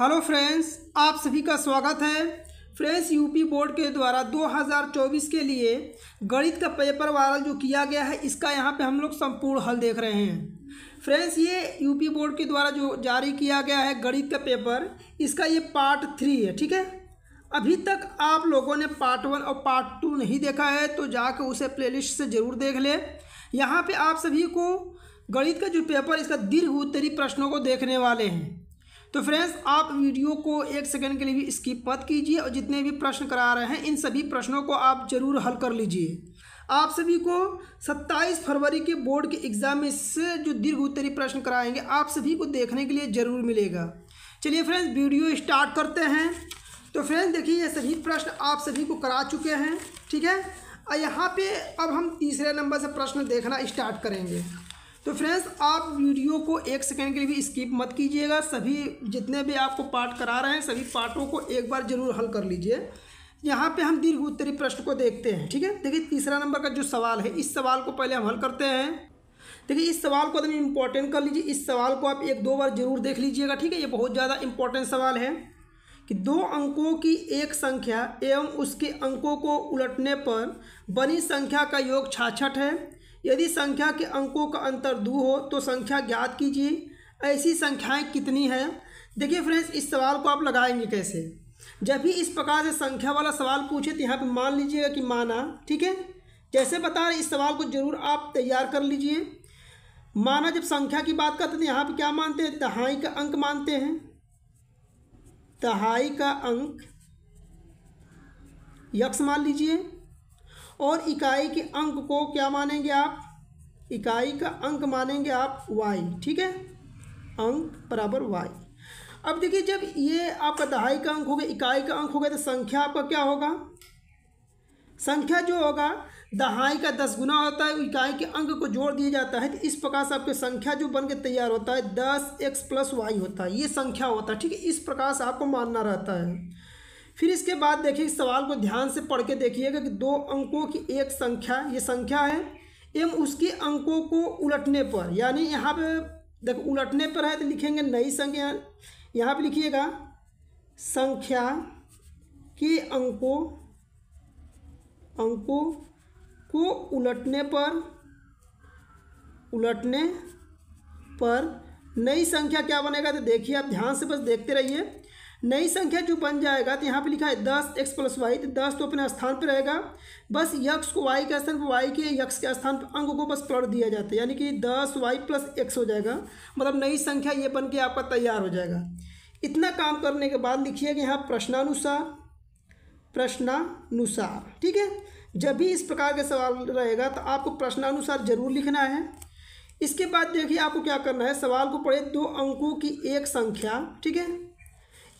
hello friends आप सभी का स्वागत है फ्रेंड्स यूपी बोर्ड के द्वारा 2024 के लिए गणित का पेपर वायरल जो किया गया है इसका यहाँ पे हम लोग संपूर्ण हल देख रहे हैं फ्रेंड्स ये यूपी बोर्ड के द्वारा जो जारी किया गया है गणित का पेपर इसका ये पार्ट थ्री है ठीक है अभी तक आप लोगों ने पार्ट वन और पार्ट टू नहीं देखा है तो जाकर उसे प्ले से ज़रूर देख ले यहाँ पर आप सभी को गणित का जो पेपर इसका दीर्घ उत्तरी प्रश्नों को देखने वाले हैं तो फ्रेंड्स आप वीडियो को एक सेकंड के लिए भी स्किप मत कीजिए और जितने भी प्रश्न करा रहे हैं इन सभी प्रश्नों को आप जरूर हल कर लीजिए आप सभी को 27 फरवरी के बोर्ड के एग्ज़ाम में से जो दीर्घ उत्तरी प्रश्न कराएंगे आप सभी को देखने के लिए ज़रूर मिलेगा चलिए फ्रेंड्स वीडियो स्टार्ट करते हैं तो फ्रेंड्स देखिए ये सभी प्रश्न आप सभी को करा चुके हैं ठीक है यहाँ पे अब हम तीसरे नंबर से प्रश्न देखना स्टार्ट करेंगे तो फ्रेंड्स आप वीडियो को एक सेकंड के लिए भी स्किप मत कीजिएगा सभी जितने भी आपको पार्ट करा रहे हैं सभी पार्टों को एक बार जरूर हल कर लीजिए यहाँ पे हम दीर्घ उत्तरी प्रश्न को देखते हैं ठीक है देखिए तीसरा नंबर का जो सवाल है इस सवाल को पहले हम हल करते हैं देखिए इस सवाल को एकदम इम्पॉर्टेंट कर लीजिए इस सवाल को आप एक दो बार जरूर देख लीजिएगा ठीक है ये बहुत ज़्यादा इम्पॉर्टेंट सवाल है कि दो अंकों की एक संख्या एवं उसके अंकों को उलटने पर बनी संख्या का योग छाछठ है यदि संख्या के अंकों का अंतर दो हो तो संख्या ज्ञात कीजिए ऐसी संख्याएं कितनी है देखिए फ्रेंड्स इस सवाल को आप लगाएंगे कैसे जब भी इस प्रकार से संख्या वाला सवाल पूछे तो यहाँ पर मान लीजिएगा कि माना ठीक है जैसे बता रहे इस सवाल को जरूर आप तैयार कर लीजिए माना जब संख्या की बात करते हैं तो यहाँ पर क्या मानते हैं दहाई का अंक मानते हैं दहाई का अंक यक्ष मान लीजिए और इकाई के अंक को क्या मानेंगे आप इकाई का अंक मानेंगे आप वाई ठीक है अंक बराबर वाई अब देखिए जब ये आपका दहाई का अंक हो गया इकाई का अंक हो गया तो संख्या आपका क्या होगा संख्या जो होगा दहाई का दस गुना होता है इकाई के अंक को जोड़ दिया जाता है तो इस प्रकार से आपके संख्या जो बन के तैयार होता है दस एक्स प्लस वाई होता है ये संख्या होता है ठीक है इस प्रकार से आपको मानना रहता है फिर इसके बाद देखिए इस सवाल को ध्यान से पढ़ के देखिएगा कि दो अंकों की एक संख्या ये संख्या है एवं उसके अंकों को उलटने पर यानी यहाँ पे देखो उलटने पर है तो लिखेंगे नई संख्या यहाँ पे लिखिएगा संख्या के अंकों अंकों को उलटने पर उलटने पर नई संख्या क्या बनेगा तो देखिए आप ध्यान से बस देखते रहिए नई संख्या जो बन जाएगा तो यहाँ पे लिखा है दस एक्स प्लस वाई तो दस तो अपने स्थान पर रहेगा बस यक्स को वाई के स्थान पर वाई के यक्स के स्थान पर अंग को बस प्लॉट दिया जाता है यानी कि दस वाई प्लस एक्स हो जाएगा मतलब नई संख्या ये बन के आपका तैयार हो जाएगा इतना काम करने के बाद लिखिएगा यहाँ प्रश्नानुसार प्रश्नानुसार ठीक है जब भी इस प्रकार के सवाल रहेगा तो आपको प्रश्नानुसार जरूर लिखना है इसके बाद देखिए आपको क्या करना है सवाल को पढ़े दो अंकों की एक संख्या ठीक है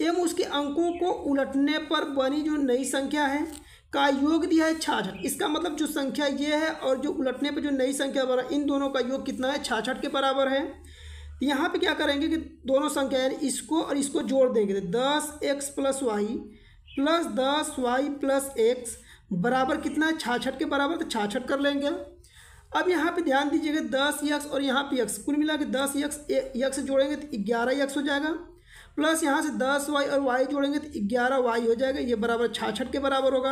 एवं उसके अंकों को उलटने पर बनी जो नई संख्या है का योग दिया है छाछठ इसका मतलब जो संख्या ये है और जो उलटने पर जो नई संख्या बना इन दोनों का योग कितना है छाछठ के बराबर है तो यहाँ पे क्या करेंगे कि दोनों संख्या यानी इसको और इसको जोड़ देंगे तो दस एक्स प्लस वाई प्लस दस वाई प्लस एक्स बराबर कितना है छाछठ के बराबर तो छाछठ कर लेंगे अब यहाँ पे ध्यान दीजिएगा दस यक्स और यहाँ पे यक्स कुल मिला के दस यक्स यक्स जोड़ेंगे तो ग्यारह यक्स हो जाएगा प्लस यहाँ से दस वाई और वाई जोड़ेंगे तो ग्यारह वाई हो जाएगा ये बराबर छाछठ के बराबर होगा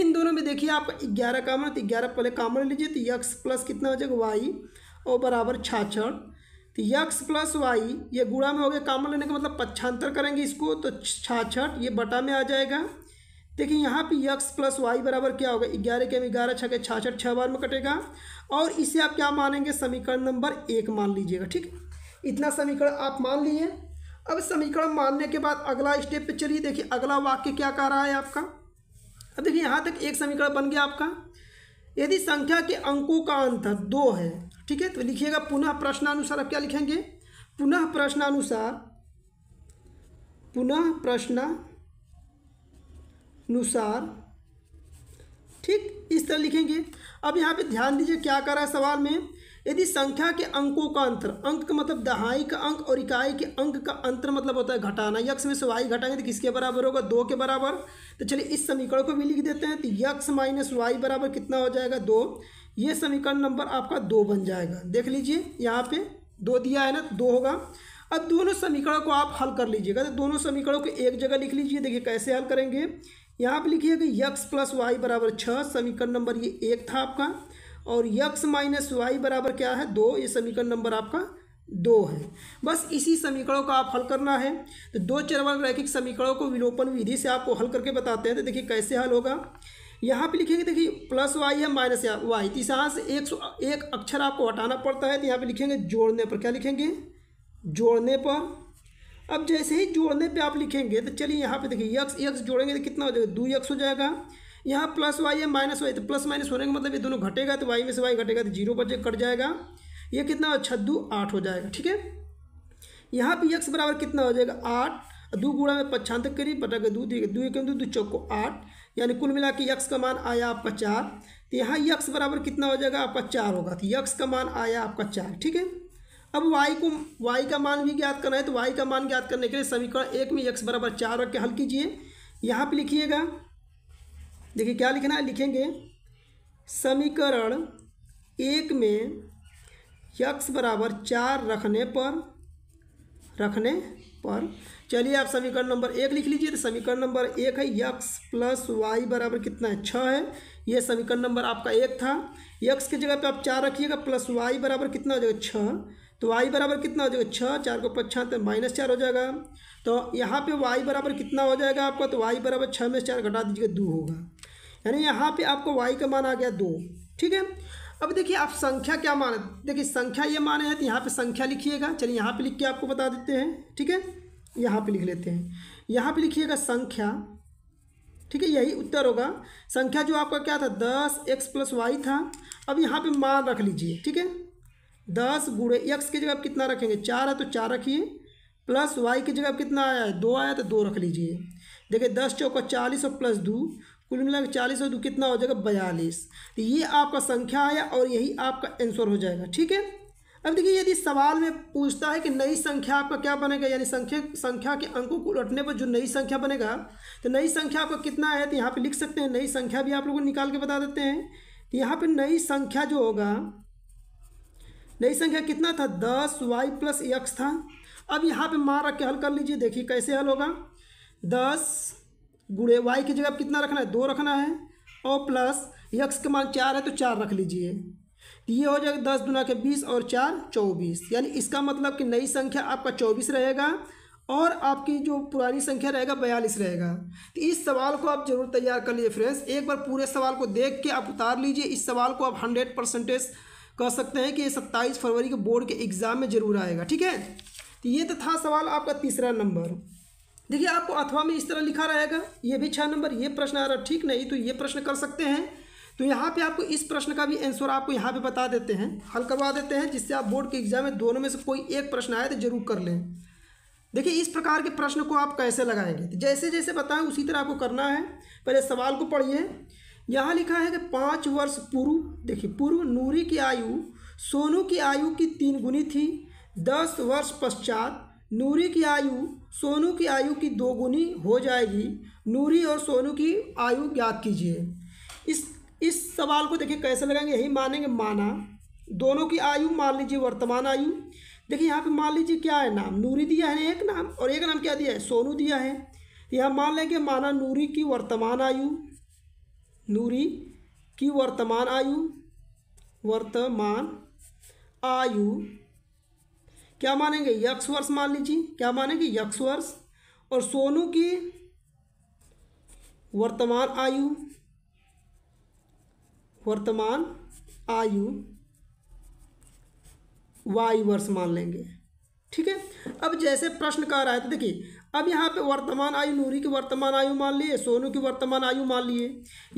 इन दोनों में देखिए आप ग्यारह कामन तो ग्यारह पहले कामन लीजिए तो यक्स प्लस कितना हो जाएगा वाई और बराबर छाछठ तो यक्स प्लस वाई ये गुड़ा में हो गया कामन लेने का मतलब पच्छांतर करेंगे इसको तो छाछठ ये बटा में आ जाएगा देखिए यहाँ पे यक्स प्लस वाई बराबर क्या होगा ग्यारह के में ग्यारह छः के छाछठ छः बार में कटेगा और इसे आप क्या मानेंगे समीकरण नंबर एक मान लीजिएगा ठीक इतना समीकरण आप मान लीजिए अब समीकरण मानने के बाद अगला स्टेप पे चलिए देखिए अगला वाक्य क्या कह रहा है आपका अब देखिए यहाँ तक एक समीकरण बन गया आपका यदि संख्या के अंकों का अंतर दो है ठीक है तो लिखिएगा पुनः प्रश्नानुसार आप क्या लिखेंगे पुनः प्रश्नानुसार पुनः प्रश्नानुसार ठीक इस तरह लिखेंगे अब यहाँ पे ध्यान दीजिए क्या कर रहा है सवाल में यदि संख्या के अंकों का अंतर अंक का मतलब दहाई का अंक और इकाई के अंक का अंतर मतलब होता है घटाना यक्ष में सुवाई घटाएंगे तो किसके बराबर होगा दो के बराबर तो चलिए इस समीकरण को भी लिख देते हैं तो यक्ष माइनस वाई बराबर कितना हो जाएगा दो ये समीकरण नंबर आपका दो बन जाएगा देख लीजिए यहाँ पे दो दिया है ना तो दो होगा अब दोनों समीकरणों को आप हल कर लीजिएगा तो दोनों समीकरणों को एक जगह लिख लीजिए देखिए कैसे हल करेंगे यहाँ पर लिखिएगा यक्स प्लस वाई बराबर छः समीकरण नंबर ये एक था आपका और यक्स माइनस वाई बराबर क्या है दो ये समीकरण नंबर आपका दो है बस इसी समीकरणों का आप हल करना है तो दो चरवल रैखिक समीकरणों को विलोपन विधि से आपको हल करके बताते हैं तो देखिए कैसे हल होगा यहाँ पे लिखेंगे देखिए प्लस वाई है माइनस वाई तो यहाँ से एक एक अक्षर आपको हटाना पड़ता है तो यहाँ पे लिखेंगे जोड़ने पर क्या लिखेंगे जोड़ने पर अब जैसे ही जोड़ने पे आप लिखेंगे तो चलिए यहाँ पे देखिए यक्स यक्स जोड़ेंगे तो कितना हो जाएगा दो यक्स हो जाएगा यहाँ प्लस वाई है माइनस वाई तो प्लस माइनस होने का मतलब ये दोनों घटेगा तो वाई में से वाई घटेगा तो जीरो बचे कट जाएगा ये कितना छद्दू आठ हो जाएगा ठीक है यहाँ पे यक्स बराबर कितना हो जाएगा आठ दो गुड़ा में पच्छांत करी बटा के दू दू एक दो चौको आठ यानी कुल मिला के यक्स का मान आया आपका चार तो यहाँ यक्स बराबर कितना हो जाएगा आपका चार होगा तो यक्स का मान आया आपका चार ठीक है अब y को y का मान भी ज्ञात करना है तो y का मान ज्ञात करने के लिए समीकरण एक में x बराबर चार रख के हल कीजिए यहाँ पे लिखिएगा देखिए क्या लिखना है लिखेंगे समीकरण एक में यक्स बराबर चार रखने पर रखने पर चलिए आप समीकरण नंबर एक लिख लीजिए तो समीकरण नंबर एक है यक्स प्लस वाई बराबर कितना है छः है ये समीकरण नंबर आपका एक था यक्स की जगह पे आप चार रखिएगा प्लस वाई बराबर कितना हो जाएगा छः तो वाई बराबर कितना हो जाएगा छः चार को पछाते माइनस चार हो जाएगा तो यहाँ पे वाई बराबर कितना हो जाएगा आपका तो वाई बराबर छः में चार घटा दीजिएगा दो होगा यानी यहाँ पे आपको वाई का मान आ गया दो ठीक है अब देखिए आप संख्या क्या माने देखिए संख्या ये माने हैं तो यहाँ पे संख्या लिखिएगा चलिए यहाँ पे लिख के आपको बता देते हैं ठीक है यहाँ पे लिख लेते हैं यहाँ पे लिखिएगा संख्या ठीक है यही उत्तर होगा संख्या जो आपका क्या था दस एक्स प्लस वाई था अब यहाँ पे मान रख लीजिए ठीक है दस गुड़े एक्स की जगह आप कितना रखेंगे चार है तो चार रखिए प्लस वाई की जगह कितना आया है दो आया तो दो रख लीजिए देखिए दस चौका चालीस और प्लस दो कुल मिला के चालीस और कितना हो जाएगा बयालीस तो ये आपका संख्या आया और यही आपका आंसर हो जाएगा ठीक है अब देखिए यदि सवाल में पूछता है कि नई संख्या आपका क्या बनेगा यानी संख्या संख्या के अंकों को उलटने पर जो नई संख्या बनेगा तो नई संख्या आपका कितना है तो यहाँ पे लिख सकते हैं नई संख्या भी आप लोगों को निकाल के बता देते हैं तो यहाँ पे नई संख्या जो होगा नई संख्या कितना था दस वाई प्लस एक्स था अब यहाँ पे मार रख के हल कर लीजिए देखिए कैसे हल होगा दस गुड़े वाई की जगह आप कितना रखना है दो रखना है और प्लस यक्स का मान चार है तो चार रख लीजिए तो ये हो जाएगा दस दुना के बीस और चार चौबीस यानी इसका मतलब कि नई संख्या आपका चौबीस रहेगा और आपकी जो पुरानी संख्या रहेगा बयालीस रहेगा तो इस सवाल को आप जरूर तैयार कर लीजिए फ्रेंड्स एक बार पूरे सवाल को देख के आप उतार लीजिए इस सवाल को आप हंड्रेड परसेंटेज कह सकते हैं कि ये सत्ताईस फरवरी के बोर्ड के एग्ज़ाम में ज़रूर आएगा ठीक है तो ये तो था सवाल आपका तीसरा नंबर देखिए आपको अथवा में इस तरह लिखा रहेगा ये भी छः नंबर ये प्रश्न आ है ठीक नहीं तो ये प्रश्न कर सकते हैं तो यहाँ पे आपको इस प्रश्न का भी आंसर आपको यहाँ पे बता देते हैं हल करवा देते हैं जिससे आप बोर्ड के एग्जाम में दोनों में से कोई एक प्रश्न आए तो जरूर कर लें देखिए इस प्रकार के प्रश्न को आप कैसे लगाएंगे तो जैसे जैसे बताएं उसी तरह आपको करना है पहले सवाल को पढ़िए यहाँ लिखा है कि पाँच वर्ष पूर्व देखिए पूर्व नूरी की आयु सोनू की आयु की तीन गुनी थी दस वर्ष पश्चात नूरी की आयु सोनू की आयु की दोगुनी हो जाएगी नूरी और सोनू की आयु ज्ञात कीजिए इस इस सवाल को देखिए कैसे लगाएंगे यही मानेंगे माना दोनों की आयु मान लीजिए वर्तमान आयु देखिए यहाँ पे मान लीजिए क्या है नाम नूरी दिया है एक नाम और एक नाम क्या दिया है सोनू दिया है यहाँ मान लेंगे माना नूरी की वर्तमान आयु नूरी की वर्तमान आयु वर्तमान आयु क्या मानेंगे यक्ष वर्ष मान लीजिए क्या मानेंगे यक्ष वर्ष और सोनू की वर्तमान आयु वर्तमान आयु वायु वर्ष मान लेंगे ठीक है अब जैसे प्रश्न कह रहा है तो देखिए अब यहाँ पे वर्तमान आयु नूरी की वर्तमान आयु मान लिए सोनू की वर्तमान आयु मान लिए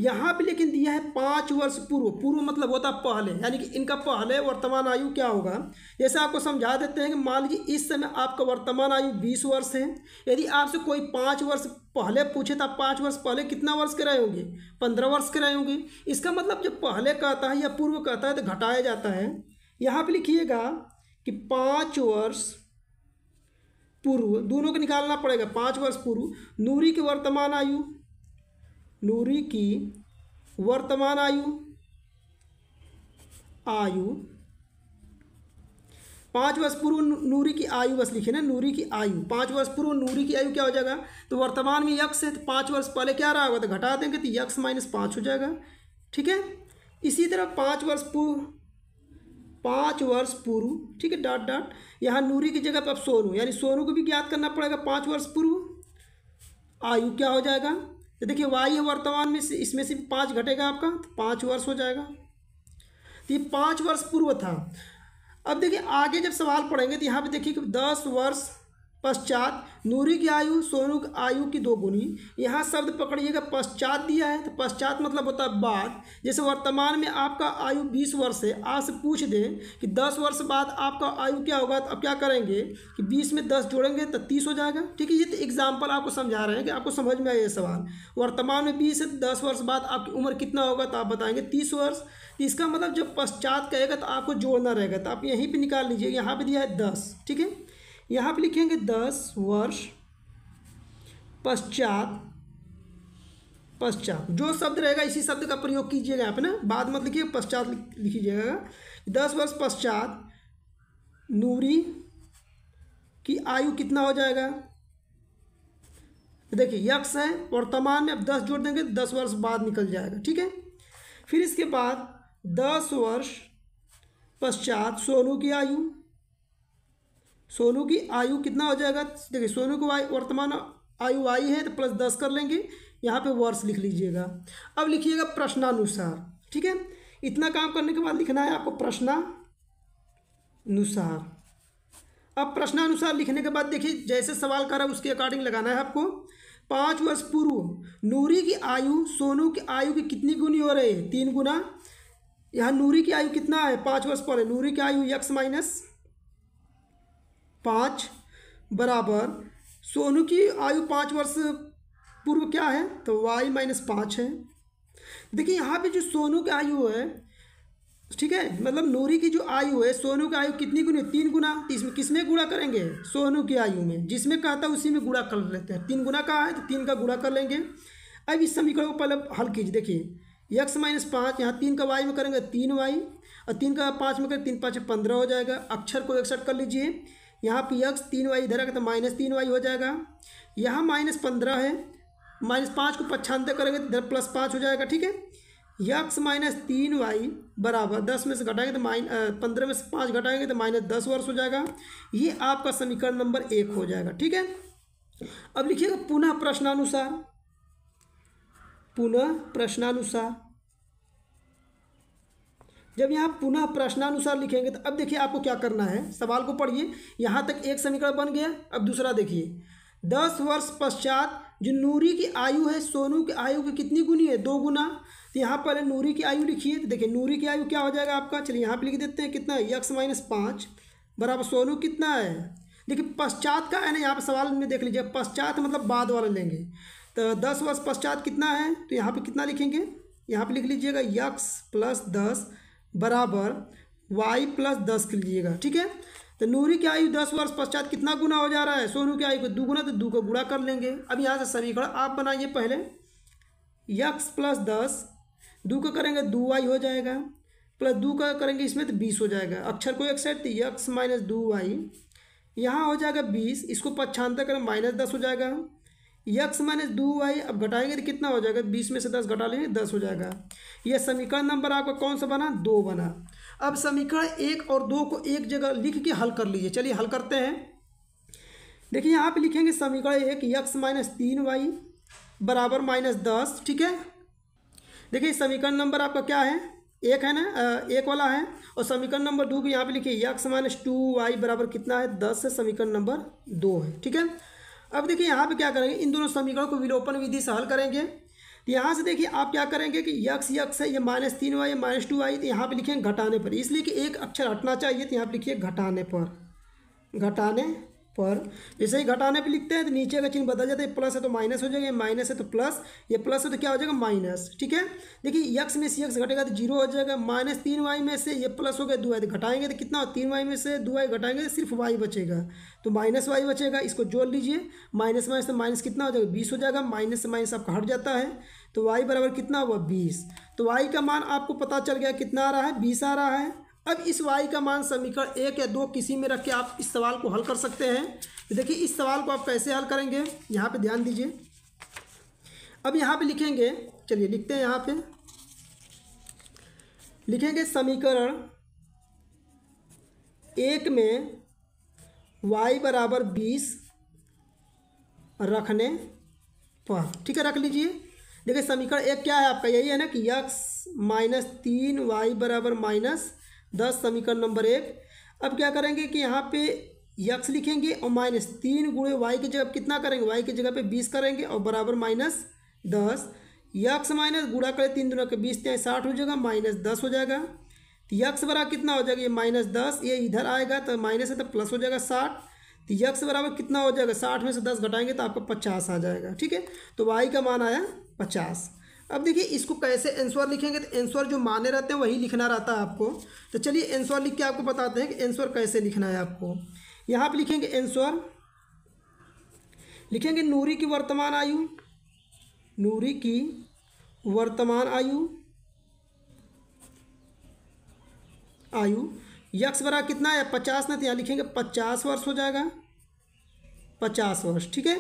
यहाँ पे लेकिन दिया है पाँच वर्ष पूर्व पूर्व मतलब होता है पहले यानी कि इनका पहले वर्तमान आयु क्या होगा जैसे आपको समझा देते हैं कि मान लीजिए इस समय आपका वर्तमान आयु बीस वर्ष है यदि आपसे कोई पाँच वर्ष पहले पूछे तो आप पाँच वर्ष पहले कितना वर्ष के रहे होंगे पंद्रह वर्ष के रहे होंगे इसका मतलब जब पहले कहता है या पूर्व कहता है तो घटाया जाता है यहाँ पर लिखिएगा कि पाँच वर्ष पूर्व दोनों को निकालना पड़ेगा पाँच वर्ष पूर्व नूरी की वर्तमान आयु नूरी की वर्तमान आयु आयु पाँच वर्ष पूर्व नूरी की आयु बस लिखे ना नूरी की आयु पाँच वर्ष पूर्व नूरी की आयु क्या हो जाएगा तो वर्तमान में यक्ष है तो पाँच वर्ष पहले क्या रहा होगा तो घटा देंगे तो यक्ष माइनस पाँच हो जाएगा ठीक है इसी तरह पाँच वर्ष पूर्व पाँच वर्ष पूर्व ठीक है डॉट डॉट यहाँ नूरी की जगह पर अब सोनू यानी सोनू को भी ज्ञात करना पड़ेगा पाँच वर्ष पूर्व आयु क्या हो जाएगा तो देखिए वायु वर्तमान में से इसमें से पाँच घटेगा आपका तो पाँच वर्ष हो जाएगा तो ये पाँच वर्ष पूर्व था अब देखिए आगे जब सवाल पढ़ेंगे तो यहाँ पे देखिए कि दस वर्ष पश्चात नूरी की आयु सोनू की आयु की दो गुनी यहाँ शब्द पकड़िएगा पश्चात दिया है तो पश्चात मतलब होता है बाद जैसे वर्तमान में आपका आयु बीस वर्ष है आपसे पूछ दें कि दस वर्ष बाद आपका आयु क्या होगा तो अब क्या करेंगे कि बीस में दस जोड़ेंगे तो तीस हो जाएगा ठीक है ये तो एग्जाम्पल आपको समझा रहे हैं कि आपको समझ में आए ये सवाल वर्तमान में बीस है तो दस वर्ष बाद आपकी उम्र कितना होगा तो आप बताएंगे तीस वर्ष तो इसका मतलब जब पश्चात कहेगा तो आपको जोड़ना रहेगा तो आप यहीं पर निकाल लीजिए यहाँ पर दिया है दस ठीक है यहाँ पे लिखेंगे दस वर्ष पश्चात पश्चात जो शब्द रहेगा इसी शब्द का प्रयोग कीजिएगा आप ना बाद मत लिखिए पश्चात लिखिएगा दस वर्ष पश्चात नूरी की आयु कितना हो जाएगा देखिए यक्ष है वर्तमान में अब दस जोड़ देंगे दस वर्ष बाद निकल जाएगा ठीक है फिर इसके बाद दस वर्ष पश्चात सोनू की आयु सोनू की आयु कितना हो जाएगा देखिए सोनू की आयु वर्तमान आयु आई है तो प्लस दस कर लेंगे यहाँ पे वर्ष लिख लीजिएगा अब लिखिएगा प्रश्नानुसार ठीक है इतना काम करने के बाद लिखना है आपको प्रश्नानुसार अब प्रश्नानुसार लिखने के बाद देखिए जैसे सवाल करा उसके अकॉर्डिंग लगाना है आपको पाँच वर्ष पूर्व नूरी की आयु सोनू की आयु की कितनी गुनी हो रही है तीन गुना यहाँ नूरी की आयु कितना है पाँच वर्ष पहले नूरी की आयु यक्स माइनस पाँच बराबर सोनू की आयु पाँच वर्ष पूर्व क्या है तो वाई माइनस पाँच है देखिए यहाँ पे जो सोनू की आयु है ठीक है मतलब नूरी की जो आयु है सोनू की आयु कितनी गुने तीन गुना इसमें किसमें गुणा करेंगे सोनू की आयु में जिसमें कहा था उसी में गुणा कर लेते हैं तीन गुना कहा है तो तीन का गुणा कर लेंगे अब इस समीकरण को पहले हल कीजिए देखिए यक्स माइनस पाँच यहाँ तीन का वाई में करेंगे तीन वाई और तीन का पाँच में करें तीन पाँच पंद्रह हो जाएगा अक्षर को एक कर लीजिए यहाँ पी एक्स तीन वाई इधर आएगा तो माइनस तीन वाई हो जाएगा यहाँ माइनस पंद्रह है माइनस पाँच को पक्षांतर करेंगे तो इधर प्लस पाँच हो जाएगा ठीक है यक्स माइनस तीन वाई बराबर दस में से घटाएंगे तो माइन पंद्रह में से पाँच घटाएंगे तो माइनस दस वर्ष हो जाएगा ये आपका समीकरण नंबर एक हो जाएगा ठीक है अब लिखिएगा पुनः प्रश्नानुसार पुनः प्रश्नानुसार जब यहाँ पुनः प्रश्नानुसार लिखेंगे तो अब देखिए आपको क्या करना है सवाल को पढ़िए यहाँ तक एक समीकरण बन गया अब दूसरा देखिए दस वर्ष पश्चात जो नूरी की आयु है सोनू की आयु की कितनी गुनी है दो गुना तो यहाँ पर नूरी की आयु लिखिए तो देखिए नूरी की आयु क्या हो जाएगा आपका चलिए यहाँ पर लिख देते हैं कितना है यक्स माइनस पाँच बराबर सोनू कितना है देखिए पश्चात का है ना यहाँ पर सवाल में देख लीजिए पश्चात मतलब बाद वाला लेंगे तो दस वर्ष पश्चात कितना है तो यहाँ पर कितना लिखेंगे यहाँ पर लिख लीजिएगा यक्स प्लस दस बराबर वाई प्लस दस लीजिएगा ठीक है तो नूरी की आयु दस वर्ष पश्चात कितना गुना हो जा रहा है सोनू की आयु को दुगुना तो दो को गुणा कर लेंगे अब यहाँ से समीकरण आप बनाइए पहले यक्स प्लस दस दो का करेंगे दो वाई हो जाएगा प्लस दो का करेंगे इसमें तो बीस हो जाएगा अक्षर को एक साइड तो यक्स माइनस दो वाई यहाँ हो जाएगा बीस इसको पच्छांतर करें माइनस दस हो जाएगा यक्स माइनस दो वाई अब घटाएंगे तो कितना हो जाएगा बीस में से दस घटा लेंगे दस हो जाएगा यह समीकरण नंबर आपका कौन सा बना दो बना अब समीकरण एक और दो को एक जगह लिख के हल कर लीजिए चलिए हल करते हैं देखिए यहाँ लिखेंगे समीकरण एक यक्स माइनस तीन वाई बराबर माइनस दस ठीक है देखिए समीकरण नंबर आपका क्या है एक है ना एक वाला है और समीकरण नंबर दो भी यहाँ पे लिखिए यक्स माइनस टू वाई बराबर कितना है दस है समीकरण नंबर दो है ठीक है अब देखिए यहाँ पे क्या करेंगे इन दोनों समीकरणों को विलोपन विधि से हल करेंगे तो यहाँ से देखिए आप क्या करेंगे कि यक्स यक्स है ये माइनस तीन वाई माइनस टू वाई तो यहाँ पे लिखेंगे घटाने पर इसलिए कि एक अक्षर हटना चाहिए तो यहाँ पे लिखिए घटाने पर घटाने पर जैसे ही घटाने पे लिखते हैं तो नीचे का चिन्ह बदल जाता है प्लस है तो माइनस हो जाएगा ये माइनस है तो प्लस ये प्लस है तो क्या हो जाएगा माइनस ठीक है देखिए यक्स में सी एक्स घटेगा तो जीरो हो जाएगा माइनस तीन वाई में से ये प्लस हो गया दो वाई तो घटाएंगे तो कितना तीन वाई में से दो वाई घटाएंगे तो सिर्फ वाई बचेगा तो माइनस वाई बचेगा इसको जोड़ लीजिए माइनस माइनस से माइनस कितना हो जाएगा बीस हो जाएगा माइनस से माइनस आपका हट जाता है तो वाई बराबर कितना हुआ बीस तो वाई का मान आपको पता चल गया कितना आ रहा है बीस आ रहा है अब इस वाई का मान समीकरण एक या दो किसी में रख के आप इस सवाल को हल कर सकते हैं तो देखिए इस सवाल को आप कैसे हल करेंगे यहाँ पे ध्यान दीजिए अब यहाँ पे लिखेंगे चलिए लिखते हैं यहाँ पे लिखेंगे समीकरण एक में वाई बराबर बीस रखने पर ठीक है रख लीजिए देखिए समीकरण एक क्या है आपका यही है ना कि यक्स माइनस तीन वाई बराबर माइनस दस समीकरण नंबर एक अब क्या करेंगे कि यहाँ पे यक्स लिखेंगे और माइनस तीन गुड़े वाई की जगह कितना करेंगे वाई की जगह पे बीस करेंगे और बराबर माइनस दस यक्स माइनस गुड़ा करें तीन दोनों के बीस तय तो साठ हो जाएगा माइनस दस हो जाएगा तो यक्स बराबर कितना हो जाएगा ये माइनस दस ये इधर आएगा तो माइनस है तो प्लस हो जाएगा साठ तो यक्स बराबर कितना हो जाएगा साठ में से दस घटाएंगे तो आपका पचास आ जाएगा ठीक है तो वाई का मान आया पचास अब देखिए इसको कैसे एंसवर लिखेंगे तो एंसवर जो माने रहते हैं वही लिखना रहता है आपको तो चलिए एंसवर लिख के आपको बताते हैं कि एंसवर कैसे लिखना है आपको यहाँ पर लिखेंगे एंसवर लिखेंगे नूरी की वर्तमान आयु नूरी की वर्तमान आयु आयु यक्स बरा कितना है पचास ना तो यहाँ लिखेंगे पचास वर्ष हो जाएगा पचास वर्ष ठीक है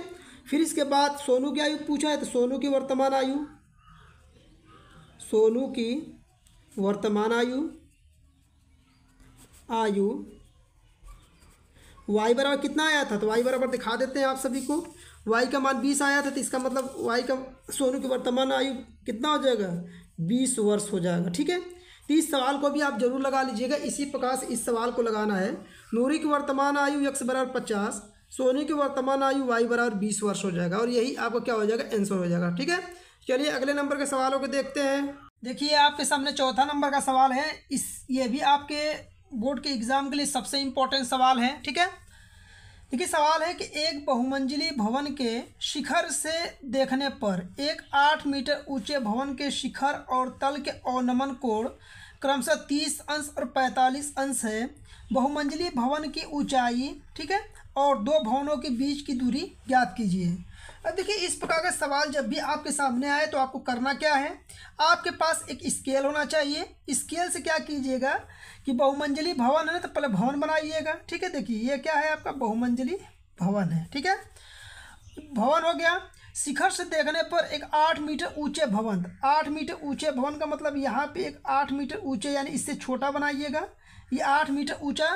फिर इसके बाद सोनू की आयु पूछा है तो सोनू की वर्तमान आयु सोनू की वर्तमान आयु आयु वाई बराबर कितना आया था तो वाई बराबर दिखा देते हैं आप सभी को वाई का मान बीस आया था तो इसका मतलब वाई का सोनू की वर्तमान आयु कितना हो जाएगा बीस वर्ष हो जाएगा ठीक है तो इस सवाल को भी आप जरूर लगा लीजिएगा इसी प्रकार से इस सवाल को लगाना है नूरी की वर्तमान आयु यक्स बराबर पचास सोनू की वर्तमान आयु वाई बराबर बीस वर्ष हो जाएगा और यही आपका क्या हो जाएगा आंसर हो जाएगा ठीक है चलिए अगले नंबर के सवालों को देखते हैं देखिए आपके सामने चौथा नंबर का सवाल है इस ये भी आपके बोर्ड के एग्ज़ाम के लिए सबसे इम्पोर्टेंट सवाल है ठीक है देखिए सवाल है कि एक बहुमंजिली भवन के शिखर से देखने पर एक आठ मीटर ऊंचे भवन के शिखर और तल के अवनमन कोण क्रमशः तीस अंश और पैंतालीस अंश है बहुमंजिली भवन की ऊंचाई ठीक है और दो भवनों के बीच की दूरी ज्ञात कीजिए अब देखिए इस प्रकार का सवाल जब भी आपके सामने आए तो आपको करना क्या है आपके पास एक स्केल होना चाहिए स्केल से क्या कीजिएगा कि बहुमंजिली भवन है ना तो पहले भवन बनाइएगा ठीक है देखिए ये क्या है आपका बहुमंजिली भवन है ठीक है भवन हो गया शिखर से देखने पर एक आठ मीटर ऊंचे भवन आठ मीटर ऊंचे भवन का मतलब यहाँ पे एक आठ मीटर ऊंचे यानी इससे छोटा बनाइएगा ये आठ मीटर ऊंचा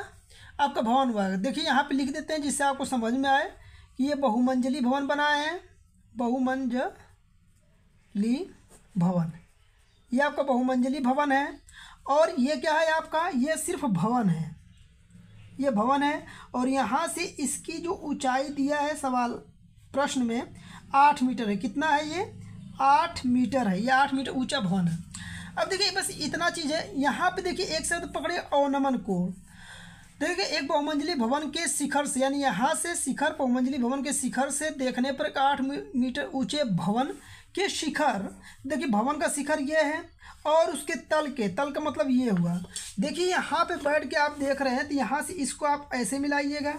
आपका भवन हुआ देखिए यहाँ पे लिख देते हैं जिससे आपको समझ में आए कि ये बहुमंजली भवन बनाए हैं बहुमंजली भवन ये आपका बहुमंजली भवन है और ये क्या है आपका ये सिर्फ भवन है ये भवन है और यहाँ से इसकी जो ऊंचाई दिया है सवाल प्रश्न में आठ मीटर है कितना है ये आठ मीटर है ये आठ मीटर ऊंचा भवन है अब देखिए बस इतना चीज़ है यहाँ पे देखिए एक शब्द पकड़े अवनमन को तो एक बहुमंजिली भवन के शिखर से यानी यहाँ से शिखर बहुमंजिली भवन के शिखर से देखने पर आठ मीटर ऊंचे भवन के शिखर देखिए भवन का शिखर ये है और उसके तल के तल का मतलब ये हुआ देखिए यहाँ पे बैठ के आप देख रहे हैं तो यहाँ से इसको आप ऐसे मिलाइएगा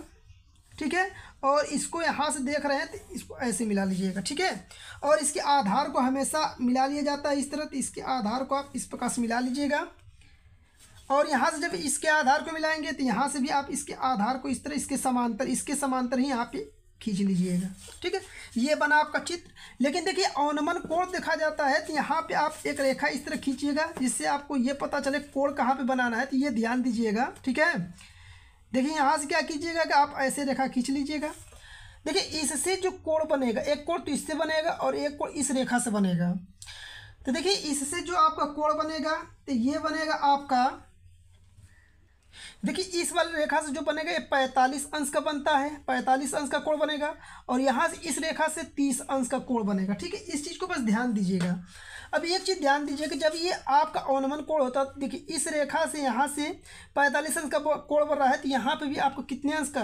ठीक है और इसको यहाँ से देख रहे हैं तो इसको ऐसे मिला लीजिएगा ठीक है और इसके आधार को हमेशा मिला लिया जाता है इस तरह तो इसके आधार को आप इस प्रकार से मिला लीजिएगा और यहाँ से जब इसके आधार को मिलाएंगे तो यहाँ से भी आप इसके आधार को इस तरह इसके समांतर इसके समांतर ही यहाँ पे खींच लीजिएगा ठीक है ये बना आपका चित्र लेकिन देखिए अवनमन कोण देखा जाता है तो यहाँ पे आप एक रेखा इस तरह खींचिएगा जिससे आपको ये पता चले कोण कहाँ पे बनाना है तो ये ध्यान दीजिएगा ठीक है देखिए यहाँ से क्या कीजिएगा कि आप ऐसे रेखा खींच लीजिएगा देखिए इससे जो कोण बनेगा एक कोण तो इससे बनेगा और एक कोण इस रेखा से बनेगा तो देखिए इससे जो आपका कोण बनेगा तो ये बनेगा आपका देखिए इस वाली रेखा से जो बनेगा ये पैंतालीस अंश का बनता है पैंतालीस अंश का कोण बनेगा और यहाँ से इस रेखा से तीस अंश का कोण बनेगा ठीक है इस चीज़ को बस ध्यान दीजिएगा अब एक चीज़ ध्यान दीजिए कि जब ये आपका अवनमन कोण होता है देखिए इस रेखा से यहाँ से पैंतालीस अंश का कोण बन रहा है तो यहाँ पर भी आपको कितने अंश का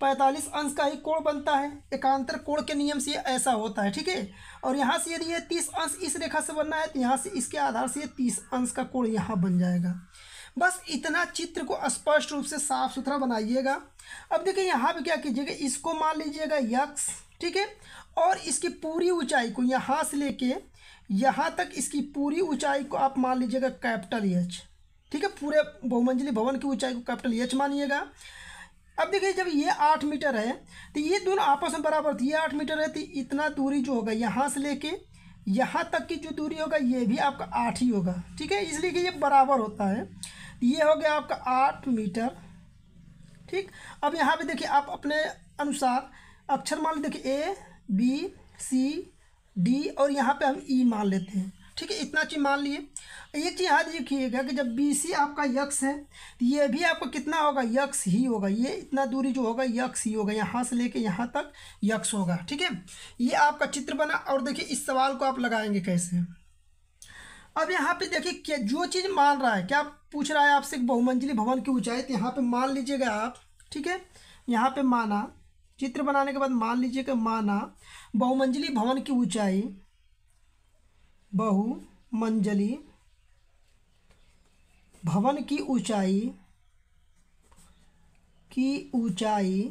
पैंतालीस अंश का ही कोण बनता है एकांतर कोण के नियम से ऐसा होता है ठीक है और यहाँ से यदि ये तीस अंश इस रेखा से बनना है तो यहाँ से इसके आधार से ये तीस अंश का कोण यहाँ बन जाएगा बस इतना चित्र को स्पष्ट रूप से साफ सुथरा बनाइएगा अब देखिए यहाँ पे क्या कीजिएगा इसको मान लीजिएगा यक्स ठीक है और इसकी पूरी ऊंचाई को यहाँ से लेके यहाँ तक इसकी पूरी ऊंचाई को आप मान लीजिएगा कैपिटल एच ठीक है पूरे बहुमंजिली भवन की ऊंचाई को कैपिटल एच मानिएगा अब देखिए जब ये आठ मीटर है तो ये दोनों आपस में बराबर थी ये आठ मीटर है तो इतना दूरी जो होगा यहाँ से लेके यहाँ तक की जो दूरी होगा ये भी आपका आठ ही होगा ठीक है इसलिए कि ये बराबर होता है ये हो गया आपका आठ मीटर ठीक अब यहाँ पे देखिए आप अपने अनुसार अक्षर मान देखिए ए बी सी डी और यहाँ पे हम ई e मान लेते हैं ठीक है इतना चीज़ मान लिए ये चीज़ याद रखिएगा कि जब बी सी आपका यक्स है तो ये भी आपको कितना होगा यक्स ही होगा ये इतना दूरी जो होगा यक्स ही होगा यहाँ से लेके यहाँ तक यक्स होगा ठीक है ये आपका चित्र बना और देखिए इस सवाल को आप लगाएंगे कैसे अब यहाँ पे देखिए जो चीज़ मान रहा है क्या पूछ रहा है आपसे बहुमंजिली भवन की ऊंचाई तो यहाँ पे मान लीजिएगा आप ठीक है यहाँ पे माना चित्र बनाने के बाद मान लीजिएगा माना बहुमंजिली भवन की ऊंचाई बहुमंजिली भवन की ऊंचाई की ऊंचाई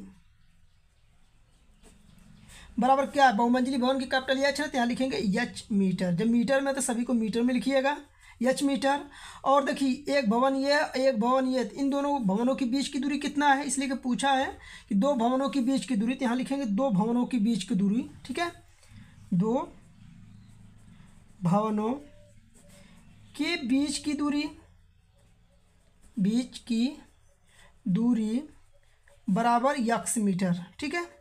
बराबर क्या है बहुमंजिली भवन की कैपिटल यच है तो यहाँ लिखेंगे यच मीटर जब मीटर में तो सभी को मीटर में लिखिएगा यच मीटर और देखिए एक भवन ये एक भवन ये तो इन दोनों भवनों के बीच की दूरी कितना है इसलिए कि पूछा है कि दो भवनों के बीच की दूरी तो यहाँ लिखेंगे दो भवनों के बीच की दूरी ठीक है दो भवनों के बीच की दूरी बीच की दूरी बराबर यक्स मीटर ठीक है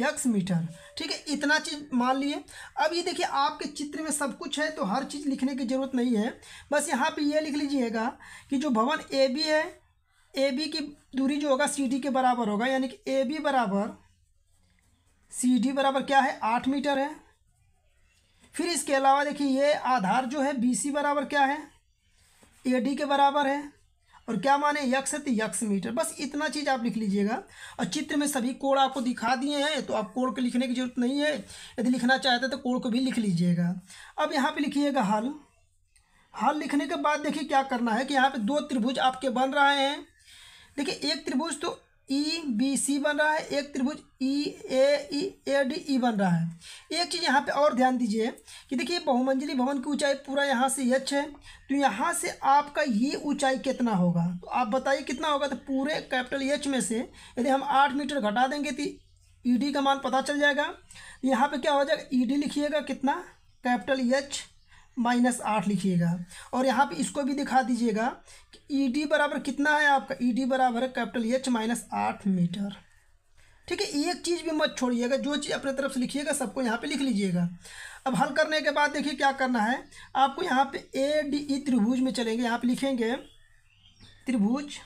यक्स मीटर ठीक है इतना चीज़ मान लिए अब ये देखिए आपके चित्र में सब कुछ है तो हर चीज़ लिखने की ज़रूरत नहीं है बस यहाँ पे ये लिख लीजिएगा कि जो भवन ए बी है ए बी की दूरी जो होगा सी डी के बराबर होगा यानी कि ए बी बराबर सी डी बराबर क्या है आठ मीटर है फिर इसके अलावा देखिए ये आधार जो है बी सी बराबर क्या है ए डी के बराबर है और क्या माने यक्ष यक्ष मीटर बस इतना चीज़ आप लिख लीजिएगा और चित्र में सभी कोड आपको दिखा दिए हैं तो आप कोड को लिखने की जरूरत नहीं है यदि लिखना चाहते तो कोड को भी लिख लीजिएगा अब यहाँ पर लिखिएगा हल हल लिखने के बाद देखिए क्या करना है कि यहाँ पर दो त्रिभुज आपके बन रहे हैं देखिए एक त्रिभुज तो ई बी सी बन रहा है एक त्रिभुज ई ए ई ए डी ई बन रहा है एक चीज़ यहाँ पे और ध्यान दीजिए कि देखिए बहुमंजिली भवन की ऊंचाई पूरा यहाँ से यच है तो यहाँ से आपका ये ऊंचाई कितना होगा तो आप बताइए कितना होगा तो पूरे कैपिटल यच में से यदि हम आठ मीटर घटा देंगे तो ई डी का मान पता चल जाएगा यहाँ पर क्या हो जाएगा ई डी लिखिएगा कितना कैपिटल यच माइनस आठ लिखिएगा और यहाँ पे इसको भी दिखा दीजिएगा कि ई e डी बराबर कितना है आपका ई e डी बराबर है कैपिटल एच माइनस आठ मीटर ठीक है एक चीज़ भी मत छोड़िएगा जो चीज़ अपने तरफ से लिखिएगा सबको यहाँ पे लिख लीजिएगा अब हल करने के बाद देखिए क्या करना है आपको यहाँ पे ए डी ई त्रिभुज में चलेंगे यहाँ पे लिखेंगे त्रिभुज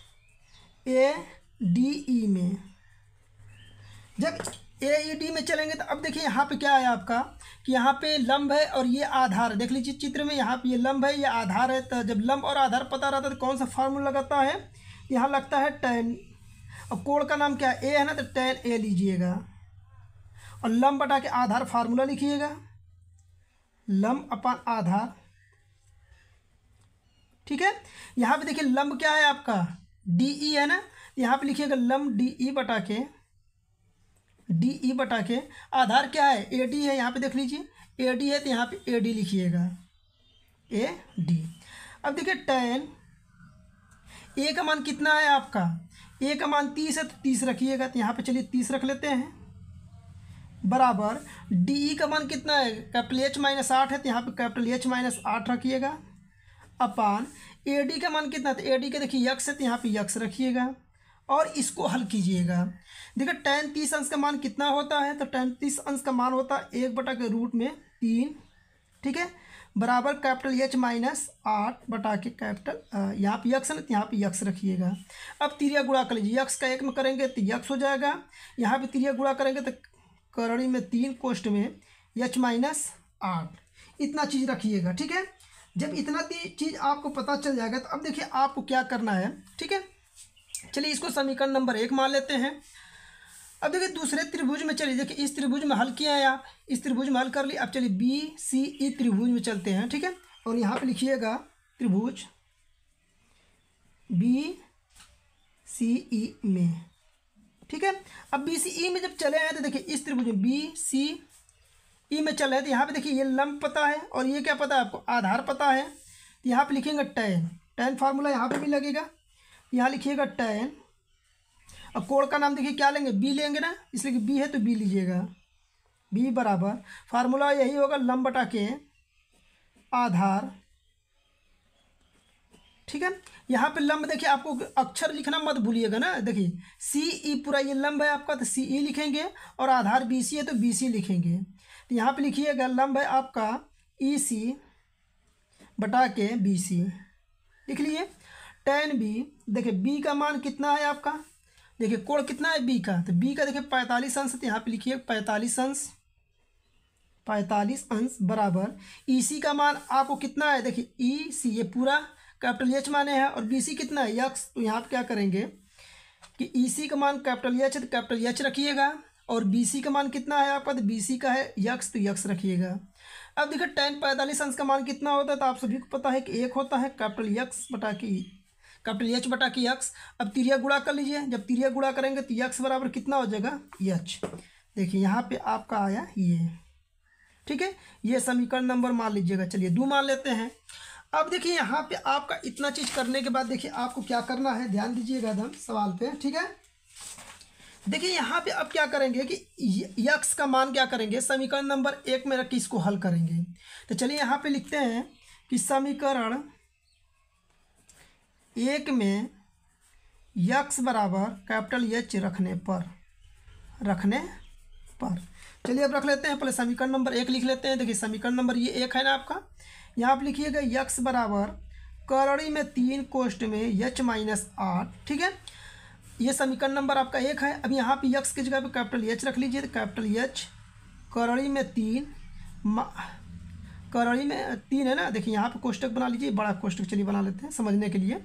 ए डी ई में जब ए ई डी में चलेंगे तो अब देखिए यहाँ पे क्या है आपका कि यहाँ पे लंब है और ये आधार देख लीजिए चित्र में यहाँ पे ये लंब है ये आधार है तो जब लंब और आधार पता रहता है तो कौन सा फार्मूला लगाता है यहाँ लगता है टेन और कोण का नाम क्या है ए है ना तो टेन ए लीजिएगा और लंब बटा के आधार फार्मूला लिखिएगा लंब अपन आधार ठीक है यहाँ पर देखिए लंब क्या है आपका डी ई e है ना यहाँ पर लिखिएगा लंब डी ई e बटा के डी ई e बटा के आधार क्या है ए डी है यहाँ पे देख लीजिए ए डी है तो यहाँ पे ए डी लिखिएगा ए डी अब देखिए टेन ए का मान कितना है आपका ए का मान तीस है तो तीस रखिएगा तो यहाँ पे चलिए तीस रख लेते हैं बराबर डी ई e का मान कितना है कैपिटल एच माइनस आठ है तो यहाँ पे कैपिटल एच माइनस आठ रखिएगा अपान ए डी का मान कितना है तो ए डी का देखिए यक्स है तो यहाँ पे यक्स रखिएगा और इसको हल कीजिएगा देखिए टेन तीस अंश का मान कितना होता है तो टेन तीस अंश का मान होता है एक बटा के रूट में तीन ठीक है बराबर कैपिटल एच माइनस आठ बटा के कैपिटल यहाँ पे यक्स है तो यहाँ पे यक्स रखिएगा अब तिरिया गुड़ा कर लीजिए यक्स का एक में करेंगे तो यक्स हो जाएगा यहाँ पे तिरिया गुड़ा करेंगे तो करड़ी में तीन कोष्ट में एच माइनस आठ इतना चीज़ रखिएगा ठीक है जब इतना चीज़ आपको पता चल जाएगा तो अब देखिए आपको क्या करना है ठीक है चलिए इसको समीकरण नंबर एक मान लेते हैं अब देखिए दूसरे त्रिभुज में चलिए देखिए इस त्रिभुज में हल किया या इस त्रिभुज में हल कर लिया अब चलिए बी सी ई त्रिभुज में चलते हैं ठीक है और यहाँ पे लिखिएगा त्रिभुज बी सी ई में ठीक है अब बी सी ई में जब चले आए तो देखिए इस त्रिभुज में बी सी ई में चले तो यहाँ पे देखिए ये लंब पता है और ये क्या पता है आपको आधार पता है तो यहाँ पर लिखेंगे टेन टेन फार्मूला यहाँ पर भी लगेगा यहाँ लिखिएगा टेन अब कोण का नाम देखिए क्या लेंगे बी लेंगे ना इसलिए कि बी है तो बी लीजिएगा बी बराबर फार्मूला यही होगा लम बटा के आधार ठीक है यहाँ पे लंब देखिए आपको अक्षर लिखना मत भूलिएगा ना देखिए सी ई e पूरा ये लंब है आपका तो सी ई e लिखेंगे और आधार बी सी है तो बी सी लिखेंगे तो यहाँ पे लिखिएगा लंब है आपका ई e सी बटा के बी सी लिख लिए टेन बी देखिए बी का मान कितना है आपका देखिए कोण कितना है बी का तो बी का देखिए पैंतालीस अंश तो यहाँ पे लिखिए पैंतालीस अंश पैंतालीस अंश बराबर ई e सी का मान आपको कितना है देखिए ई e सी ये पूरा कैपिटल एच माने है और बी सी कितना है यक्स तो यहाँ पर क्या करेंगे कि ई e सी का मान कैपिटल एच है तो कैपिटल एच रखिएगा और बी सी का मान कितना है आपका तो बी सी का है यक्स तो यक्स रखिएगा अब देखिए टेन पैंतालीस अंश का मान कितना होता है तो आप सभी को पता है कि एक होता है कैपिटल यक्स बटा कि कैपिटल एच बटा की यक्स अब तिरिया गुड़ा कर लीजिए जब तिरिया गुड़ा करेंगे तो यक्स बराबर कितना हो जाएगा यच देखिए यहाँ पे आपका आया ये ठीक है ये समीकरण नंबर मान लीजिएगा चलिए दो मान लेते हैं अब देखिए यहाँ पे आपका इतना चीज़ करने के बाद देखिए आपको क्या करना है ध्यान दीजिएगा एकदम सवाल पे ठीक है देखिए यहाँ पे अब क्या करेंगे कि यक्स का मान क्या करेंगे समीकरण नंबर एक में रख के इसको हल करेंगे तो चलिए यहाँ पे लिखते हैं कि समीकरण एक में यक्स बराबर कैपिटल एच रखने पर रखने पर चलिए अब रख लेते हैं पहले समीकरण नंबर एक लिख लेते हैं देखिए समीकरण नंबर ये एक है ना आपका यहाँ आप लिखिएगा यक्स बराबर करड़ी में तीन कोष्ट में यच माइनस आठ ठीक है ये समीकरण नंबर आपका एक है अब यहाँ पे यक्स की जगह पे कैपिटल एच रख लीजिए तो कैपिटल एच करड़ी में तीन करणी में तीन है ना देखिए यहाँ पर कोष्टक बना लीजिए बड़ा कोष्टक चलिए बना लेते हैं समझने के लिए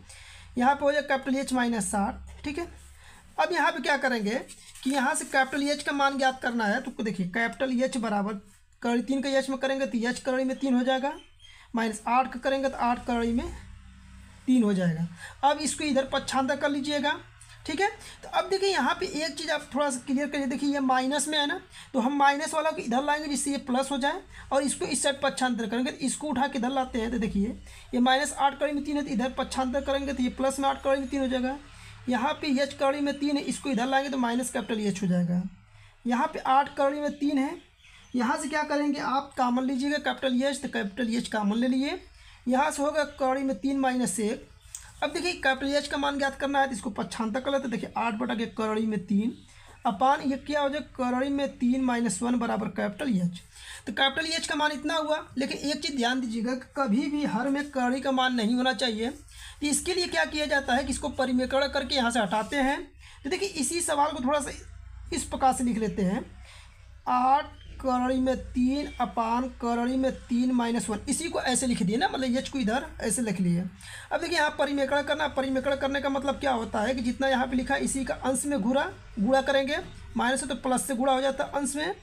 यहाँ पर हो जाए कैपिटल एच माइनस साठ ठीक है अब यहाँ पर क्या करेंगे कि यहाँ से कैपिटल एच का मान ज्ञात करना है तो देखिए कैपिटल एच बराबर करी तीन का एच में करेंगे तो एच करणी में तीन हो जाएगा माइनस आठ का करेंगे तो आठ करणी में तीन हो जाएगा अब इसको इधर पक्षांतर कर लीजिएगा ठीक है तो अब देखिए यहाँ पे एक चीज़ आप थोड़ा सा क्लियर करिए देखिए ये माइनस में है ना तो हम माइनस वाला को इधर लाएंगे जिससे ये प्लस हो जाए और इसको इस साइड पक्षांतर करेंगे तो इसको उठा के इधर लाते हैं तो देखिए ये माइनस आठ कड़ी में तीन है तो इधर पक्षांतर करेंगे तो ये प्लस में आठ कड़ी में तीन हो जाएगा यहाँ पर एच कड़ी में तीन है इसको इधर लाएंगे तो माइनस कैपिटल एच हो जाएगा यहाँ पर आठ कड़ी में तीन है यहाँ से क्या करेंगे आप कामन लीजिएगा कैपिटल एच तो कैपिटल एच कामन ले लिए यहाँ से होगा कड़ी में तीन माइनस एक अब देखिए कैपिटल एच का मान ज्ञात करना है तो इसको पक्षांतर कर लेते हैं देखिए आठ बटा के करड़ी में तीन अपान ये क्या हो जाए करड़ी में तीन माइनस वन बराबर कैपिटल एच तो कैपिटल एच का मान इतना हुआ लेकिन एक चीज़ ध्यान दीजिएगा कि कभी भी हर में करड़ी का मान नहीं होना चाहिए तो इसके लिए क्या किया जाता है कि इसको परिमेकरण करके यहाँ से हटाते हैं तो देखिए इसी सवाल को थोड़ा सा इस प्रकार से लिख लेते हैं आठ करड़ी में तीन अपान करड़ी में तीन माइनस वन इसी को ऐसे लिख दिए ना मतलब यच को इधर ऐसे लिख लिए अब देखिए यहाँ परिमेकरण करना परिमेकरण करने का मतलब क्या होता है कि जितना यहाँ पे लिखा है इसी का अंश में घुरा गुड़ा करेंगे माइनस है तो प्लस से गुड़ा हो जाता है अंश में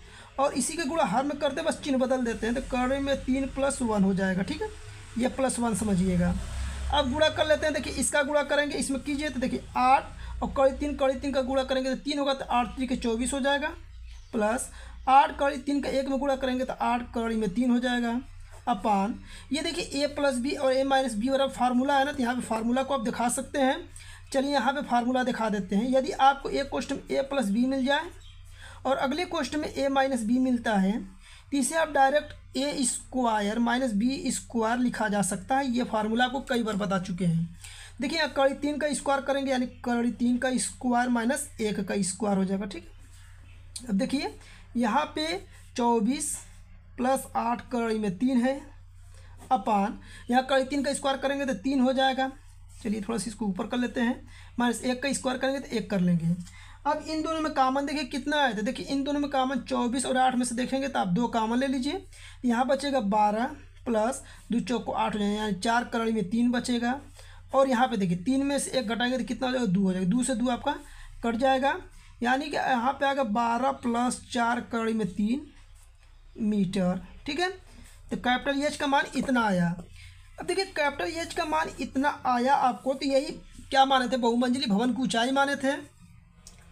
और इसी के गुड़ा हर में करते बस चिन्ह बदल देते हैं तो करड़ी में तीन प्लस वन हो जाएगा ठीक है ये प्लस वन समझिएगा अब गुड़ा कर लेते हैं देखिए इसका गुड़ा करेंगे इसमें कीजिए तो देखिए आठ और कड़ी तीन कड़ी तीन का गुड़ा करेंगे तो तीन होगा तो आठ तीन के चौबीस हो जाएगा प्लस आठ कड़ी तीन का एक में गुणा करेंगे तो आठ कड़ी में तीन हो जाएगा अपान ये देखिए ए प्लस बी और ए माइनस बी वाला फार्मूला है ना तो यहाँ पे फार्मूला को आप दिखा सकते हैं चलिए यहाँ पे फार्मूला दिखा देते हैं यदि आपको एक क्वेश्चन में ए प्लस बी मिल जाए और अगले क्वेश्चन में ए माइनस बी मिलता है तो इसे आप direct A square minus B square लिखा जा सकता है ये फार्मूला आपको कई बार बता चुके हैं देखिए यहाँ कड़ी तीन का स्क्वायर करेंगे यानी कड़ी तीन का स्क्वायर माइनस एक का स्क्वायर हो जाएगा ठीक अब देखिए यहाँ पे चौबीस प्लस आठ कड़ी में तीन है अपान यहाँ कड़ी तीन का स्क्वायर करेंगे तो तीन हो जाएगा चलिए थोड़ा सा इसको ऊपर कर लेते हैं माइनस एक का स्क्वायर करेंगे तो एक कर लेंगे अब इन दोनों में कामन देखिए कितना आया था देखिए इन दोनों में कामन चौबीस और आठ में से देखेंगे तो आप दो कामन ले लीजिए यहाँ बचेगा बारह प्लस दो चौक को आठ हो जाएगा यानी चार करोड़ में तीन बचेगा और यहाँ पे देखिए तीन में से एक घटाएंगे तो कितना हो जाएगा दो हो जाएगा दो से दो आपका कट जाएगा यानी कि यहाँ पे आएगा बारह प्लस चार कड़ी में तीन मीटर ठीक है तो कैपिटल एच का मान इतना आया अब देखिए कैपिटल एच का मान इतना आया आपको तो यही क्या माने थे बहुमंजिली भवन की ऊँचाई माने थे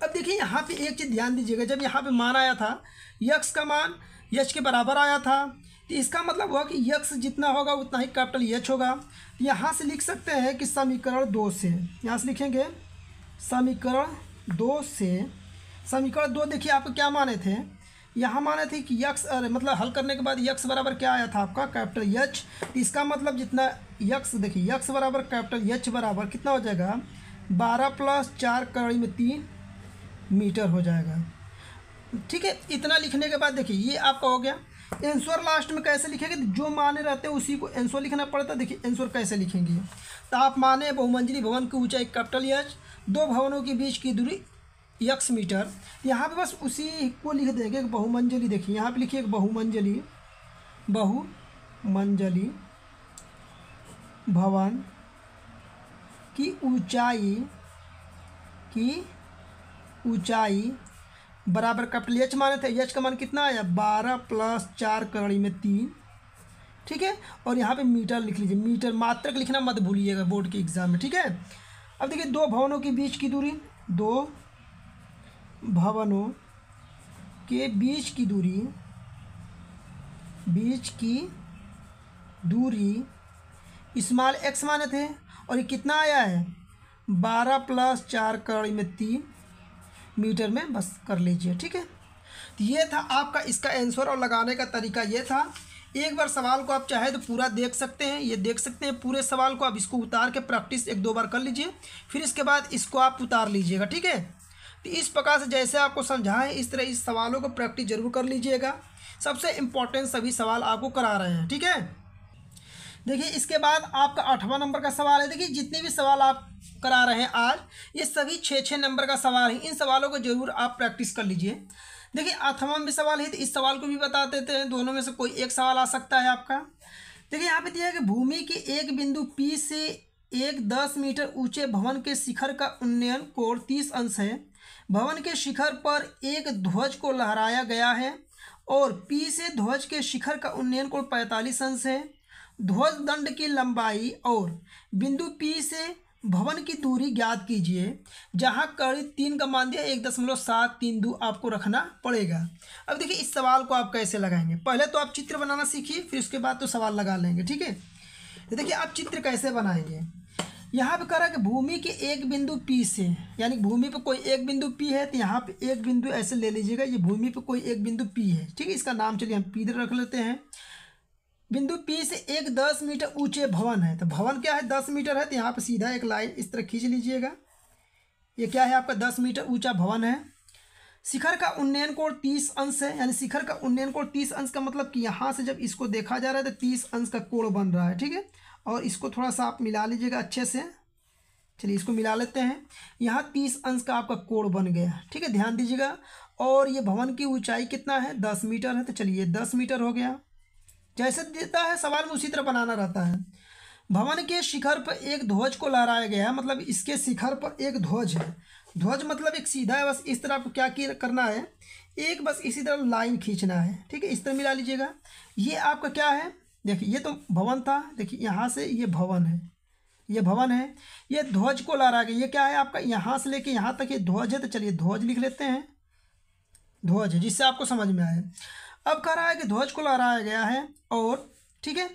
अब देखिए यहाँ पे एक चीज़ ध्यान दीजिएगा जब यहाँ पे मान आया था यक्स का मान यच के बराबर आया था तो इसका मतलब हुआ कि यक्स जितना होगा उतना ही कैपिटल यच होगा यहाँ से लिख सकते हैं कि समीकरण दो से यहाँ से लिखेंगे समीकरण दो से समीकरण दो देखिए आपको क्या माने थे यहाँ माने थे कि यक्स अरे मतलब हल करने के बाद यक्स बराबर क्या आया था आपका कैपिटल यच इसका मतलब जितना यक्स देखिए यक्स बराबर कैपिटल यच बराबर कितना हो जाएगा बारह प्लस चार कड़ी में तीन मीटर हो जाएगा ठीक है इतना लिखने के बाद देखिए ये आपका हो गया एंसर लास्ट में कैसे लिखेंगे जो माने रहते हैं उसी को एंसर लिखना पड़ता है देखिए एंसर कैसे लिखेंगे तो आप माने बहुमंजिली भवन की ऊंचाई कैपिटल यच दो भवनों के बीच की दूरी यक्स मीटर यहाँ पे बस उसी को लिख देंगे एक बहुमंजली देखिए यहाँ पे लिखिए एक बहुमंजली बहुमंजली भवन की ऊंचाई की ऊंचाई बराबर कैपिटल एच माने थे एच का मान कितना आया बारह प्लस चार कड़ी में तीन ठीक है और यहाँ पे मीटर लिख लीजिए मीटर मात्रक लिखना मत भूलिएगा बोर्ड के एग्जाम में ठीक है अब देखिए दो भवनों के बीच की दूरी दो भवनों के बीच की दूरी बीच की दूरी इस्माल एक्स माने थे और ये कितना आया है बारह प्लस चार करोड़ में तीन मीटर में बस कर लीजिए ठीक है तो ये था आपका इसका आंसर और लगाने का तरीका ये था एक बार सवाल को आप चाहे तो पूरा देख सकते हैं ये देख सकते हैं पूरे सवाल को आप इसको उतार के प्रैक्टिस एक दो बार कर लीजिए फिर इसके बाद इसको आप उतार लीजिएगा ठीक है तो इस प्रकार से जैसे आपको समझाएं इस तरह इस सवालों को प्रैक्टिस जरूर कर लीजिएगा सबसे इम्पोर्टेंट सभी सवाल आपको करा रहे हैं ठीक है देखिए इसके बाद आपका आठवां नंबर का सवाल है देखिए जितने भी सवाल आप करा रहे हैं आज ये सभी छः छः नंबर का सवाल है इन सवालों को जरूर आप प्रैक्टिस कर लीजिए देखिए आठवां भी सवाल है तो इस सवाल को भी बता देते हैं दोनों में से कोई एक सवाल आ सकता है आपका देखिए यहाँ पे दिया है कि भूमि के एक बिंदु पी से एक दस मीटर ऊंचे भवन के शिखर का उन्नयन कोण तीस अंश है भवन के शिखर पर एक ध्वज को लहराया गया है और पी से ध्वज के शिखर का उन्नयन कोण पैंतालीस अंश है ध्वज दंड की लंबाई और बिंदु पी से भवन की दूरी ज्ञात कीजिए जहाँ कड़ी तीन का मान दिया एक दशमलव सात तीन दो आपको रखना पड़ेगा अब देखिए इस सवाल को आप कैसे लगाएंगे पहले तो आप चित्र बनाना सीखिए फिर उसके बाद तो सवाल लगा लेंगे ठीक है तो देखिए आप चित्र कैसे बनाएंगे यहाँ पे कह रहा है कि भूमि के एक बिंदु पी से यानी भूमि पे कोई एक बिंदु पी है तो यहाँ पे एक बिंदु ऐसे ले लीजिएगा ये भूमि पे कोई एक बिंदु पी है ठीक है इसका नाम चलिए हम पी रख लेते हैं बिंदु पी से एक दस मीटर ऊंचे भवन है तो भवन क्या है दस मीटर है तो यहाँ पर सीधा एक लाइन इस तरह खींच लीजिएगा ये क्या है आपका दस मीटर ऊँचा भवन है शिखर का उन्नयन कोण तीस अंश है यानी शिखर का उन्नयन कोण तीस अंश का मतलब कि यहाँ से जब इसको देखा जा रहा है तो तीस अंश का कोण बन रहा है ठीक है और इसको थोड़ा सा आप मिला लीजिएगा अच्छे से चलिए इसको मिला लेते हैं यहाँ तीस अंश का आपका कोण बन गया ठीक है ध्यान दीजिएगा और ये भवन की ऊंचाई कितना है दस मीटर है तो चलिए दस मीटर हो गया जैसे देता है सवाल में उसी तरह बनाना रहता है भवन के शिखर पर एक ध्वज को लहराया गया है मतलब इसके शिखर पर एक ध्वज है ध्वज मतलब एक सीधा है बस इस तरह आपको क्या करना है एक बस इसी तरह लाइन खींचना है ठीक है इस तरह मिला लीजिएगा ये आपका क्या है देखिए ये तो भवन था देखिए यहाँ से ये भवन है ये भवन है ये ध्वज को ला रहा है ये क्या है आपका यहाँ से लेके यहाँ तक ये ध्वज है तो चलिए ध्वज लिख लेते हैं ध्वज जिससे आपको समझ में आए अब कह रहा है कि ध्वज को लहराया गया है और ठीक है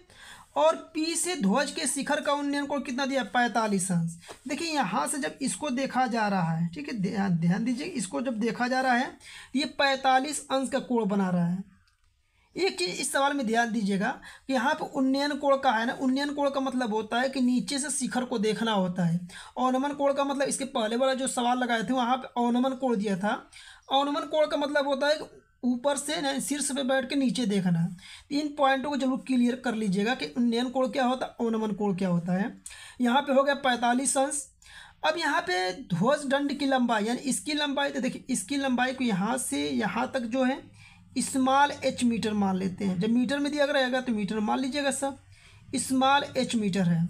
और पी से ध्वज के शिखर का उन्नयन को कितना दिया पैंतालीस अंश देखिए यहाँ से जब इसको देखा जा रहा है ठीक है ध्यान दीजिए इसको जब देखा जा रहा है ये पैंतालीस अंश का कोण बना रहा है एक चीज़ इस सवाल में ध्यान दीजिएगा कि यहाँ पर उन्नयन कोण का है ना उन्नयन कोण का मतलब होता है कि नीचे से शिखर को देखना होता है अवनमन कोण का मतलब इसके पहले वाला जो सवाल लगाए थे वहाँ पर अवनमन कोण दिया था अवनमन कोण का मतलब होता है कि ऊपर से ना शीर्ष पे बैठ के नीचे देखना इन पॉइंटों को जरूर क्लियर कर लीजिएगा कि उन्नयन कोण क्या होता है अवनमन कोण क्या होता है यहाँ पे हो गया पैंतालीस अंश अब यहाँ पे ध्वज दंड की लंबाई यानी इसकी लंबाई तो देखिए इसकी लंबाई को यहाँ से यहाँ तक जो है इस्माल एच मीटर मान लेते हैं जब मीटर में दिया रहेगा तो मीटर मान लीजिएगा सब इस्माल एच मीटर है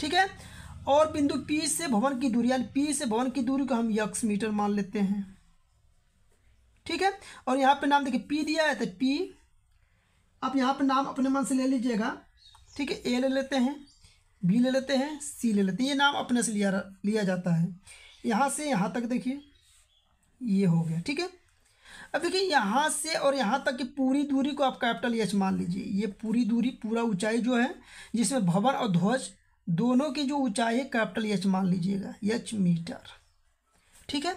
ठीक है और बिंदु पी से भवन की दूरी यानी पी से भवन की दूरी को हम यक्स मीटर मान लेते हैं ठीक है और यहाँ पे नाम देखिए पी दिया है तो पी आप यहाँ पे नाम अपने मन से ले लीजिएगा ठीक है ए ले लेते हैं बी ले लेते हैं सी ले लेते हैं ये नाम अपने से लिया लिया जाता है यहाँ से यहाँ तक देखिए ये हो गया ठीक है अब देखिए यहाँ से और यहाँ तक की पूरी दूरी को आप कैपिटल एच मान लीजिए ये पूरी दूरी पूरा ऊंचाई जो है जिसमें भवन और ध्वज दोनों की जो ऊंचाई है कैपिटल एच मान लीजिएगा एच मीटर ठीक है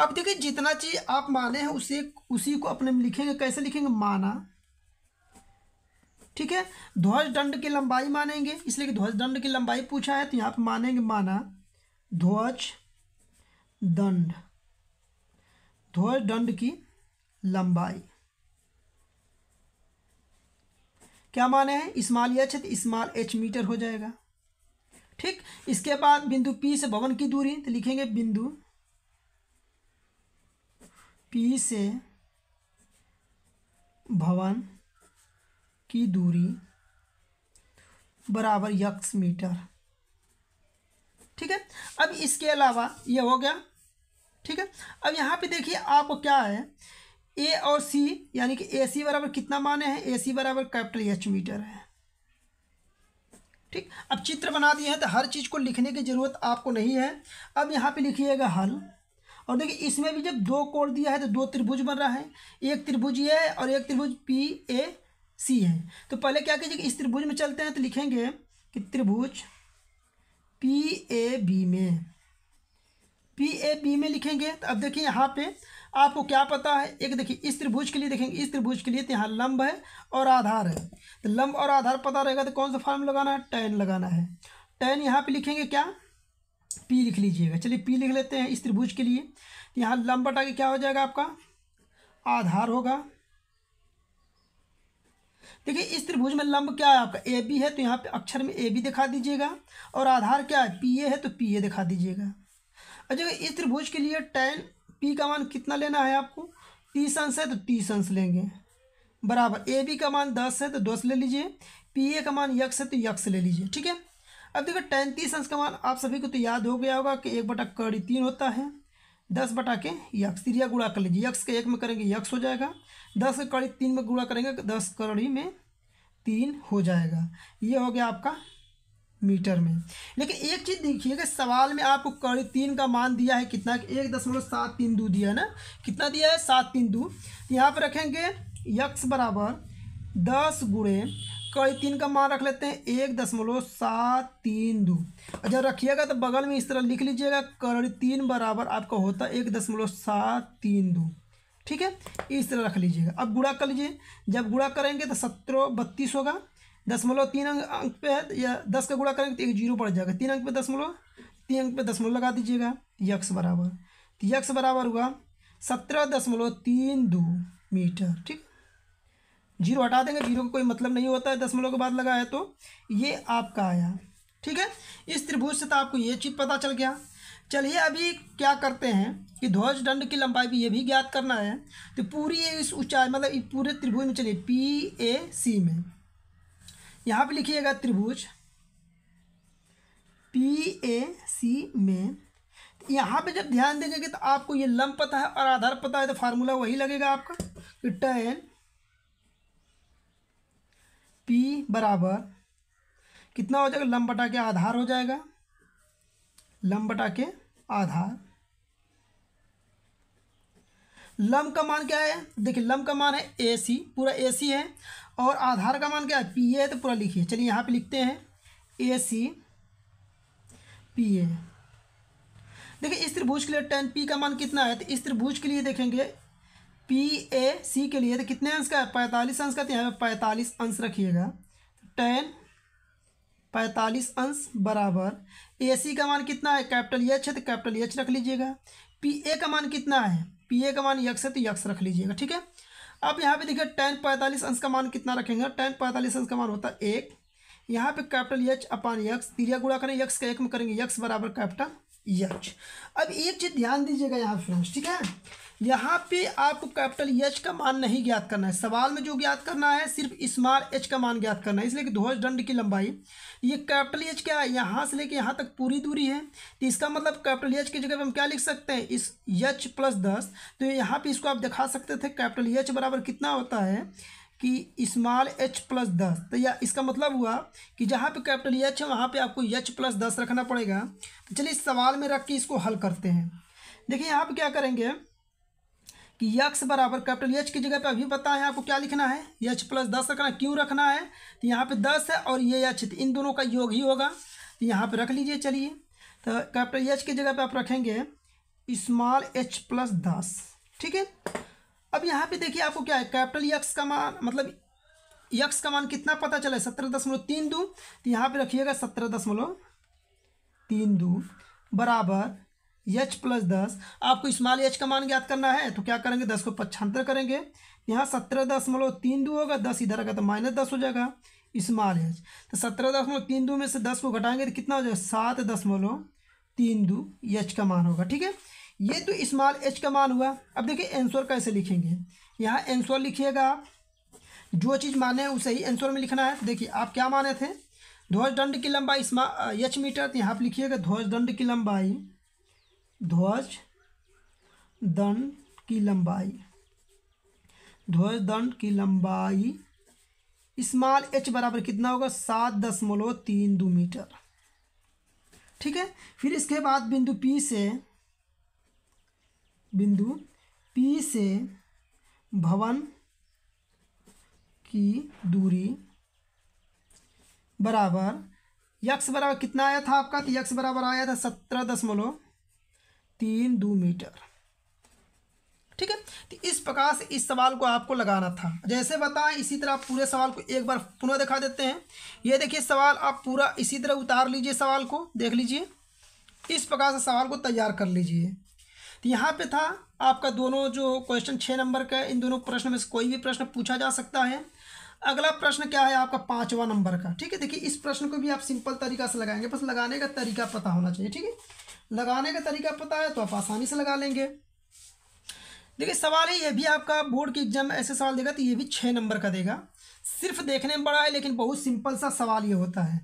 अब देखिए जितना चीज़ आप माने हैं उसे उसी को अपने लिखेंगे कैसे लिखेंगे माना ठीक है ध्वज दंड की लंबाई मानेंगे इसलिए कि ध्वज दंड की लंबाई पूछा है तो यहाँ पर मानेंगे माना ध्वज दंड ध्वज दंड की लंबाई क्या माने हैं स्मॉल एच है तो स्मॉल एच मीटर हो जाएगा ठीक इसके बाद बिंदु पी से भवन की दूरी तो लिखेंगे बिंदु पी से भवन की दूरी बराबर यक्स मीटर ठीक है अब इसके अलावा ये हो गया ठीक है अब यहाँ पे देखिए आपको क्या है ए और सी यानी कि ए सी बराबर कितना माने हैं ए सी बराबर कैपिटल एच मीटर है ठीक अब चित्र बना दिए हैं तो हर चीज़ को लिखने की ज़रूरत आपको नहीं है अब यहाँ पे लिखिएगा हल और देखिए इसमें भी जब दो कोण दिया है तो दो त्रिभुज बन रहा है एक त्रिभुज ये है और एक त्रिभुज पी ए सी है तो पहले क्या कीजिए इस त्रिभुज में चलते हैं तो लिखेंगे कि त्रिभुज पी ए बी में पी ए बी में लिखेंगे तो अब देखिए यहाँ पे आपको क्या पता है एक देखिए इस त्रिभुज के लिए देखेंगे इस त्रिभुज के लिए तो यहाँ लंब है और आधार है तो लंब और आधार पता रहेगा तो कौन सा फॉर्म लगाना है टेन लगाना है टेन यहाँ पे लिखेंगे क्या पी लिख लीजिएगा चलिए पी लिख लेते हैं इस त्रिभुज के लिए तो यहाँ लंब बटा के क्या हो जाएगा आपका आधार होगा देखिए इस त्रिभुज में लंब क्या है आपका ए बी है तो यहाँ पे अक्षर में ए बी दिखा दीजिएगा और आधार क्या है पी ए है तो पी ए दिखा दीजिएगा अच्छा इस त्रिभुज के लिए टेन पी का मान कितना लेना है आपको तीस अंश है तो तीस अंश लेंगे बराबर ए बी का मान दस है तो दस ले लीजिए पी ए का मान यक्स है तो यक्स ले लीजिए ठीक है अब देखो तैंतीस अंश का मान आप सभी को तो याद हो गया होगा कि एक बटा कड़ी तीन होता है दस बटा के यक्स त्रिया गुड़ा कर लीजिए यक्स के एक में करेंगे यक्स हो जाएगा दस के कड़ी तीन में गुड़ा करेंगे दस कड़ी में तीन हो जाएगा ये हो गया आपका मीटर में लेकिन एक चीज़ देखिएगा सवाल में आपको कड़ी तीन का मान दिया है कितना एक दशमलव सात तीन दो दिया है ना कितना दिया है सात तीन दो यहाँ पर रखेंगे यक्स बराबर दस गुड़े कड़ी तीन का मान रख लेते हैं एक दशमलव सात तीन दो जब अच्छा, रखिएगा तो बगल में इस तरह लिख लीजिएगा कड़ी तीन बराबर आपका होता है एक दशमलव सात तीन दो ठीक है इस तरह रख लीजिएगा अब गुड़ा कर लीजिए जब गुड़ा करेंगे तो सत्रह बत्तीस होगा दशमलव तीन अंक अंक पे है या दस का गुणा करेंगे तो एक जीरो पड़ जाएगा तीन अंक पे दशमलव तीन अंक पे दशमलव लगा दीजिएगा यक्स बराबर तो यक्स बराबर हुआ सत्रह दशमलव तीन दो मीटर ठीक जीरो हटा देंगे जीरो का कोई मतलब नहीं होता है दशमलव के बाद लगाया तो ये आपका आया ठीक है इस त्रिभुज से तो आपको ये चीज़ पता चल गया चलिए अभी क्या करते हैं कि ध्वज दंड की लंबाई भी ये भी ज्ञात करना है तो पूरी इस ऊंचाई मतलब पूरे त्रिभुज में चलिए पी ए सी में यहाँ पे लिखिएगा त्रिभुज पी ए सी में यहाँ पे जब ध्यान देंगे तो आपको ये लंब पता है और आधार पता है तो फार्मूला वही लगेगा आपका कि टेन पी बराबर कितना हो जाएगा लंब बटा के आधार हो जाएगा लंब बटा के आधार लंब का मान क्या है देखिए लंब का मान है ए सी पूरा ए सी है और आधार का मान क्या है पी ए तो पूरा लिखिए चलिए यहाँ पे लिखते हैं ए सी पी ए देखिए इस त्रिभुज के लिए टेन पी का मान कितना है तो इस त्रिभुज के लिए देखेंगे पी ए सी के लिए तो कितने अंश का है पैंतालीस अंश का तो यहाँ पे पैंतालीस अंश रखिएगा टेन पैंतालीस अंश बराबर ए सी का मान कितना है कैपिटल एच है तो कैपिटल एच रख लीजिएगा पी ए का मान कितना है पी ए का मान यक्स है तो यक्स रख लीजिएगा ठीक है अब यहाँ पे देखिए टेन पैंतालीस अंश का मान कितना रखेंगे टेन पैंतालीस अंश का मान होता है एक यहाँ पे कैपिटल यच अपान यक्स तिरिया गुड़ा करें यक्स का एक में करेंगे यक्स बराबर कैपिटल यच अब एक चीज़ ध्यान दीजिएगा यहाँ फ्रेंड्स ठीक है यहाँ पे आपको कैपिटल एच का मान नहीं ज्ञात करना है सवाल में जो ज्ञात करना है सिर्फ स्मार एच का मान ज्ञात करना है इसलिए कि ध्वज दंड की लंबाई ये कैपिटल एच क्या है यहाँ से लेके यहाँ तक पूरी दूरी है तो इसका मतलब कैपिटल एच की जगह पर हम क्या लिख सकते हैं इस एच प्लस दस तो यहाँ पे इसको आप दिखा सकते थे कैपिटल एच बराबर कितना होता है कि स्मॉल एच प्लस दस तो या इसका मतलब हुआ कि जहाँ पे कैपिटल एच है वहाँ पे आपको एच प्लस दस रखना पड़ेगा तो चलिए इस सवाल में रख के इसको हल करते हैं देखिए यहाँ पे क्या करेंगे कि यक्स बराबर कैपिटल एच की जगह पे अभी पता है आपको क्या लिखना है एच प्लस दस रखना क्यों रखना है तो यहाँ पे दस है और ये एच तो इन दोनों का योग ही होगा तो यहाँ पे रख लीजिए चलिए तो कैपिटल एच की जगह पे आप रखेंगे स्मॉल एच प्लस दस ठीक है अब यहाँ पे देखिए आपको क्या है कैपिटल यक्स का मान मतलब यक्स का मान कितना पता चला है सत्रह दशमलव तीन दो तो यहाँ पर रखिएगा सत्रह दशमलव तीन दो बराबर एच प्लस दस आपको स्मॉल एच का मान ज्ञात करना है तो क्या करेंगे दस को पच्छांतर करेंगे यहाँ सत्रह दशमलव तीन दो होगा दस इधर आएगा तो माइनस दस हो जाएगा स्मॉल एच तो सत्रह दशमलव तीन दो में से दस को घटाएंगे तो कितना हो जाएगा सात दशमलव तीन दो एच का मान होगा ठीक है ये तो स्मॉल एच का मान हुआ अब देखिए एंसर कैसे लिखेंगे यहाँ एंसर लिखिएगा आप जो चीज़ माने उसे ही एंसर में लिखना है तो देखिए आप क्या माने थे ध्वज दंड की लंबाई एच मीटर तो यहाँ आप लिखिएगा ध्वज दंड की लंबाई ध्वज दंड की लंबाई ध्वज दंड की लंबाई स्मॉल एच बराबर कितना होगा सात दशमलव तीन दो मीटर ठीक है फिर इसके बाद बिंदु पी से बिंदु पी से भवन की दूरी बराबर यक्स बराबर कितना आया था आपका तो यक्स बराबर आया था सत्रह दशमलव तीन दो मीटर ठीक है तो इस प्रकार से इस सवाल को आपको लगाना था जैसे बताएं इसी तरह आप पूरे सवाल को एक बार पुनः दिखा देते हैं ये देखिए सवाल आप पूरा इसी तरह उतार लीजिए सवाल को देख लीजिए इस प्रकार से सवाल को तैयार कर लीजिए तो यहाँ पे था आपका दोनों जो क्वेश्चन छः नंबर का इन दोनों प्रश्न में से कोई भी प्रश्न पूछा जा सकता है अगला प्रश्न क्या है आपका पाँचवा नंबर का ठीक है देखिए इस प्रश्न को भी आप सिंपल तरीका से लगाएंगे बस लगाने का तरीका पता होना चाहिए ठीक है लगाने का तरीका पता है तो आप आसानी से लगा लेंगे देखिए सवाल है ये भी आपका बोर्ड के एग्जाम में ऐसे सवाल देगा तो ये भी छः नंबर का देगा सिर्फ देखने में बड़ा है लेकिन बहुत सिंपल सा सवाल ये होता है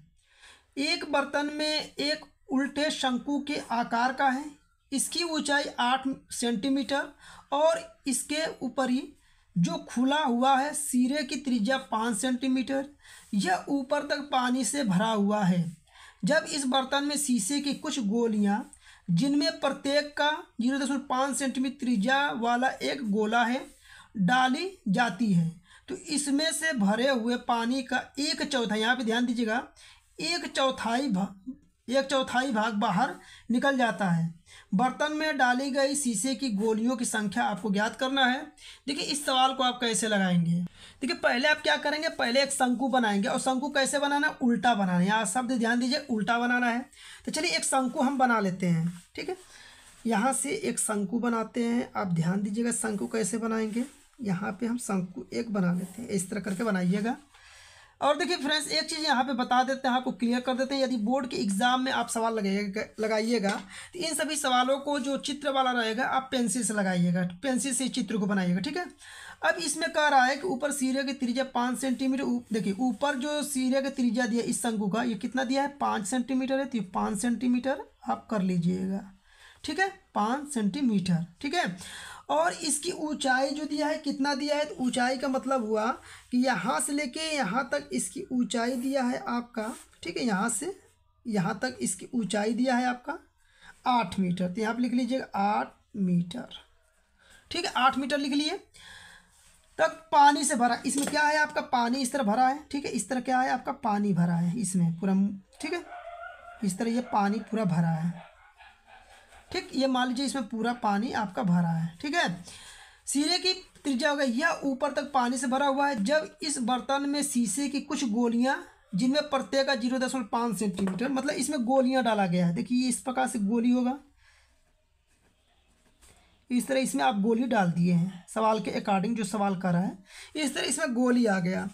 एक बर्तन में एक उल्टे शंकु के आकार का है इसकी ऊंचाई आठ सेंटीमीटर और इसके ऊपरी जो खुला हुआ है सिरे की त्रिज्या पाँच सेंटीमीटर यह ऊपर तक पानी से भरा हुआ है जब इस बर्तन में शीशे की कुछ गोलियां जिनमें प्रत्येक का जीरो दशमलव पाँच सेंटीमीटर त्रिज्या वाला एक गोला है डाली जाती है तो इसमें से भरे हुए पानी का एक चौथाई यहाँ पे ध्यान दीजिएगा एक चौथाई भाग एक चौथाई भाग बाहर निकल जाता है बर्तन में डाली गई शीशे की गोलियों की संख्या आपको ज्ञात करना है देखिए इस सवाल को आप कैसे लगाएंगे देखिए पहले आप क्या करेंगे पहले एक शंकु बनाएंगे और शंकु कैसे बनाना है उल्टा बनाना है यहाँ शब्द ध्यान दीजिए उल्टा बनाना है तो चलिए एक शंकु हम बना लेते हैं ठीक है यहाँ से एक शंकु बनाते हैं आप ध्यान दीजिएगा शंकु कैसे बनाएंगे यहाँ पे हम शंकु एक बना लेते हैं इस तरह करके बनाइएगा और देखिए फ्रेंड्स एक चीज़ यहाँ पे बता देते हैं आपको क्लियर कर देते हैं यदि बोर्ड के एग्ज़ाम में आप सवाल लगाइएगा लगाइएगा तो इन सभी सवालों को जो चित्र वाला रहेगा आप पेंसिल से लगाइएगा पेंसिल से चित्र को बनाइएगा ठीक है अब इसमें कह रहा है कि ऊपर सीरे की त्रिज्या पाँच सेंटीमीटर देखिए ऊपर जो सीरे का त्रिजा दिया इस शंकु का ये कितना दिया है पाँच सेंटीमीटर है तो ये पाँच सेंटीमीटर आप कर लीजिएगा ठीक है पाँच सेंटीमीटर ठीक है और इसकी ऊंचाई जो दिया है कितना दिया है तो ऊंचाई का मतलब हुआ कि यहाँ से लेके यहाँ तक इसकी ऊंचाई दिया है आपका ठीक है यहाँ से यहाँ तक इसकी ऊंचाई दिया है आपका आठ मीटर तो यहाँ पर लिख लीजिएगा आठ मीटर ठीक है आठ मीटर लिख लिए तक पानी से भरा इसमें क्या है आपका पानी इस तरह भरा है ठीक है इस तरह क्या है आपका पानी भरा है इसमें पूरा ठीक है इस तरह ये पानी पूरा भरा है ठीक ये मान लीजिए इसमें पूरा पानी आपका भरा है ठीक है सिरे की त्रिज्या हो गई यह ऊपर तक पानी से भरा हुआ है जब इस बर्तन में शीशे की कुछ गोलियाँ जिनमें प्रत्येक जीरो दशमलव पाँच सेंटीमीटर मतलब इसमें गोलियाँ डाला गया है देखिए इस प्रकार से गोली होगा इस तरह इसमें आप गोली डाल दिए हैं सवाल के अकॉर्डिंग जो सवाल कर रहा है इस तरह इसमें गोली आ गया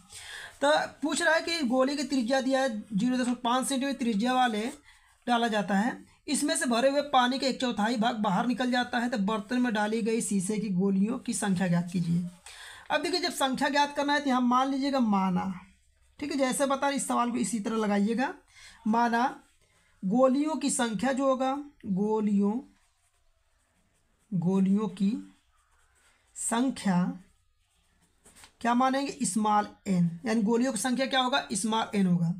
तो पूछ रहा है कि गोली की त्रिज्या दिया है जीरो दशमलव पाँच सेंटीमीटर त्रिज्या वाले डाला जाता है इसमें से भरे हुए पानी का एक चौथाई भाग बाहर निकल जाता है तो बर्तन में डाली गई शीशे की गोलियों की संख्या ज्ञात कीजिए अब देखिए जब संख्या ज्ञात करना है तो यहाँ मान लीजिएगा माना ठीक है जैसे बता रहे इस सवाल को इसी तरह लगाइएगा माना गोलियों की संख्या जो होगा गोलियों गोलियों की संख्या क्या मानेंगे स्मॉल एन यानी गोलियों की संख्या क्या होगा स्मॉल एन होगा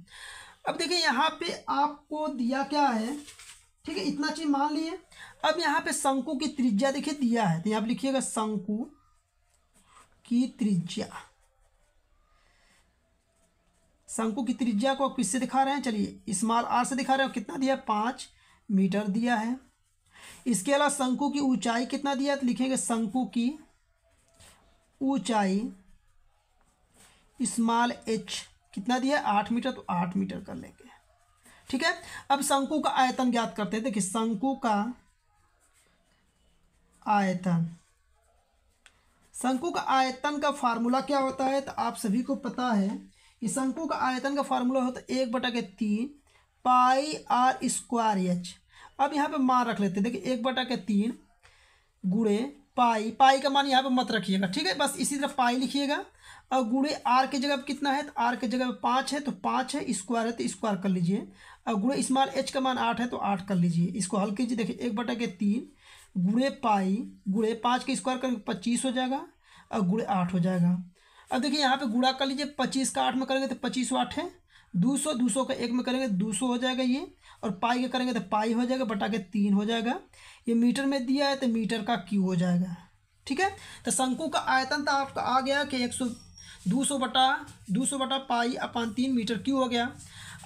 अब देखिए यहाँ पे आपको दिया क्या है ठीक है इतना चीज मान लिए अब यहाँ पे शंकु की त्रिज्या देखिए दिया है तो यहाँ पर लिखिएगा शंकु की त्रिज्या शंकु की त्रिज्या को किससे दिखा रहे हैं चलिए स्मॉल आर से दिखा रहे हैं कितना दिया है पाँच मीटर दिया है इसके अलावा शंकु की ऊंचाई कितना दिया है तो लिखेंगे शंकु की ऊंचाई स्मॉल एच कितना दिया है आठ मीटर तो आठ मीटर कर लेंगे ठीक है अब शंकु का आयतन ज्ञात करते हैं देखिए शंकु का आयतन शंकु का आयतन का फार्मूला क्या होता है तो आप सभी को पता है कि शंकु का आयतन का फार्मूला होता है एक बटा के तीन पाई आर स्क्वायर एच अब यहाँ पे मार रख लेते हैं देखिए एक बटा के तीन गुड़े पाई पाई का मान यहाँ पे मत रखिएगा ठीक है बस इसी तरह पाई लिखिएगा और गुड़े आर की जगह कितना है तो आर के जगह पाँच है तो पाँच है स्क्वायर है तो स्क्वायर कर लीजिए और गुड़े स्मॉल एच का मान आठ है तो आठ कर लीजिए इसको हल कीजिए देखिए एक बटा के तीन गुड़े पाई गुड़े पाँच का स्क्वायर करेंगे पच्चीस हो जाएगा और गुड़े आठ हो जाएगा अब देखिए यहाँ पे गुड़ा कर लीजिए पच्चीस का आठ में करेंगे तो पच्चीस आठ है दो सौ दो सौ का एक में करेंगे दो सौ हो जाएगा ये और पाई के करेंगे तो पाई हो जाएगा बटा के तीन हो जाएगा ये मीटर में दिया है तो मीटर का क्यू हो जाएगा ठीक है तो शंकु का आयतन तो आपका आ गया कि एक सौ दो सौ बटा दो सौ बटा पाई अपान तीन मीटर क्यू हो गया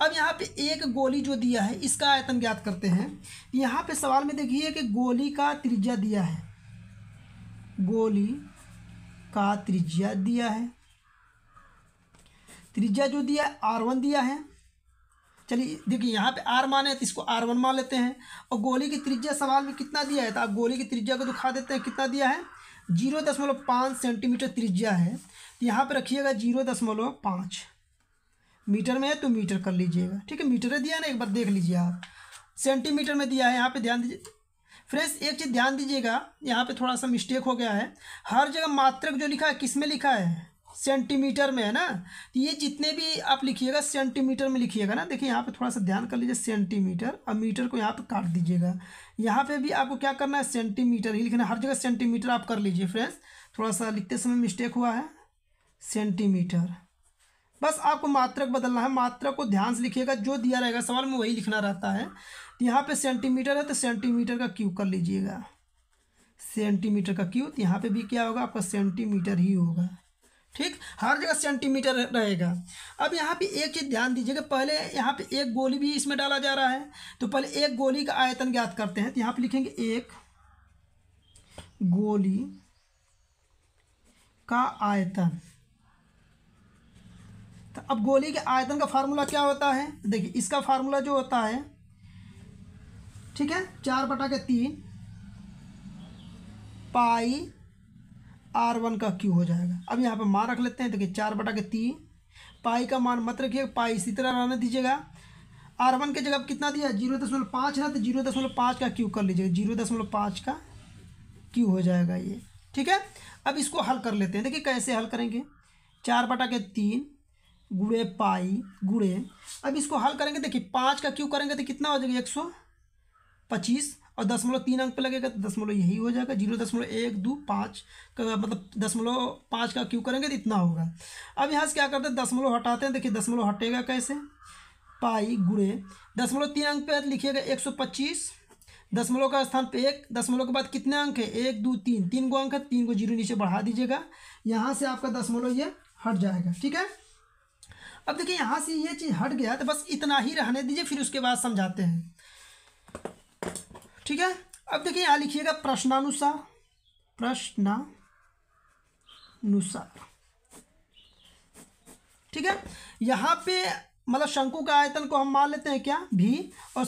अब यहाँ पे एक गोली जो दिया है इसका आयतन ज्ञात करते हैं यहाँ पे सवाल में देखिए कि गोली का त्रिज्या दिया है गोली का त्रिज्या दिया है त्रिज्या जो दिया है आर वन दिया है चलिए देखिए यहाँ पे आर माने तो इसको आर वन मान लेते हैं और गोली की त्रिज्या सवाल में कितना दिया है तो आप गोली की त्रिज्या को दिखा देते हैं कितना दिया है जीरो दशमलव पाँच सेंटीमीटर त्रिज्या है तो यहाँ पर रखिएगा जीरो दशमलव पाँच मीटर में है तो मीटर कर लीजिएगा ठीक है मीटर दिया ना एक बार देख लीजिए आप सेंटीमीटर में दिया है यहाँ पर ध्यान दीजिए फ्रेंड्स एक चीज़ ध्यान दीजिएगा यहाँ पर थोड़ा सा मिस्टेक हो गया है हर जगह मात्रक जो लिखा है किस में लिखा है सेंटीमीटर में है ना तो ये जितने भी आप लिखिएगा सेंटीमीटर में लिखिएगा ना देखिए यहाँ पे थोड़ा सा ध्यान कर लीजिए सेंटीमीटर और मीटर को यहाँ पे काट दीजिएगा यहाँ पे भी आपको क्या करना है सेंटीमीटर ही लिखना हर जगह सेंटीमीटर आप कर लीजिए फ्रेंड्स थोड़ा सा लिखते समय मिस्टेक हुआ है सेंटीमीटर बस आपको मात्रक बदलना है मात्रक को ध्यान से लिखिएगा जो दिया रहेगा सवाल में वही लिखना रहता है तो यहाँ पर सेंटीमीटर है तो सेंटीमीटर का क्यू कर लीजिएगा सेंटीमीटर का क्यू तो यहाँ पे भी क्या होगा आपका सेंटीमीटर ही होगा ठीक हर जगह सेंटीमीटर रहेगा अब यहाँ पे एक चीज़ ध्यान दीजिएगा पहले यहाँ पे एक गोली भी इसमें डाला जा रहा है तो पहले एक गोली का आयतन ज्ञात करते हैं तो यहाँ पे लिखेंगे एक गोली का आयतन तो अब गोली के आयतन का फार्मूला क्या होता है देखिए इसका फार्मूला जो होता है ठीक है चार बटा के तीन पाई आर वन का क्यू हो जाएगा अब यहाँ पर मान रख लेते हैं देखिए चार बटा के तीन पाई का मान मत रखिए पाई इसी तरह रहने दीजिएगा आर वन के जगह कितना दिया जीरो दशमलव पाँच है तो जीरो दशमलव पाँच का क्यू कर लीजिएगा जीरो दशमलव पाँच का क्यू हो जाएगा ये ठीक है अब इसको हल कर लेते हैं देखिए कैसे हल करेंगे चार बटा के तीन गुड़े पाई गुड़े अब इसको हल करेंगे देखिए पाँच का क्यू करेंगे तो कितना हो जाएगा एक सौ पच्चीस और दशमलव तीन अंक पे लगेगा तो दशमलव यही हो जाएगा जीरो दशमलव एक दो पाँच का मतलब दशमलव पाँच का क्यों करेंगे तो इतना होगा अब यहाँ से क्या करते हैं दशमलव हटाते हैं देखिए दशमलव हटेगा कैसे पाई गुड़े दशमलव तीन अंक पे तो लिखिएगा एक सौ पच्चीस दशमलव का स्थान पे एक दशमलव के बाद कितने अंक है एक दो तीन तीन को अंक है तीन को जीरो नीचे बढ़ा दीजिएगा यहाँ से आपका दशमलव ये हट जाएगा ठीक है अब देखिए यहाँ से ये चीज़ हट गया तो बस इतना ही रहने दीजिए फिर उसके बाद समझाते हैं ठीक है अब देखिए यहाँ लिखिएगा प्रश्नानुसार प्रश्नानुसार ठीक है यहाँ पे मतलब शंकु के आयतन को हम मान लेते हैं क्या भी और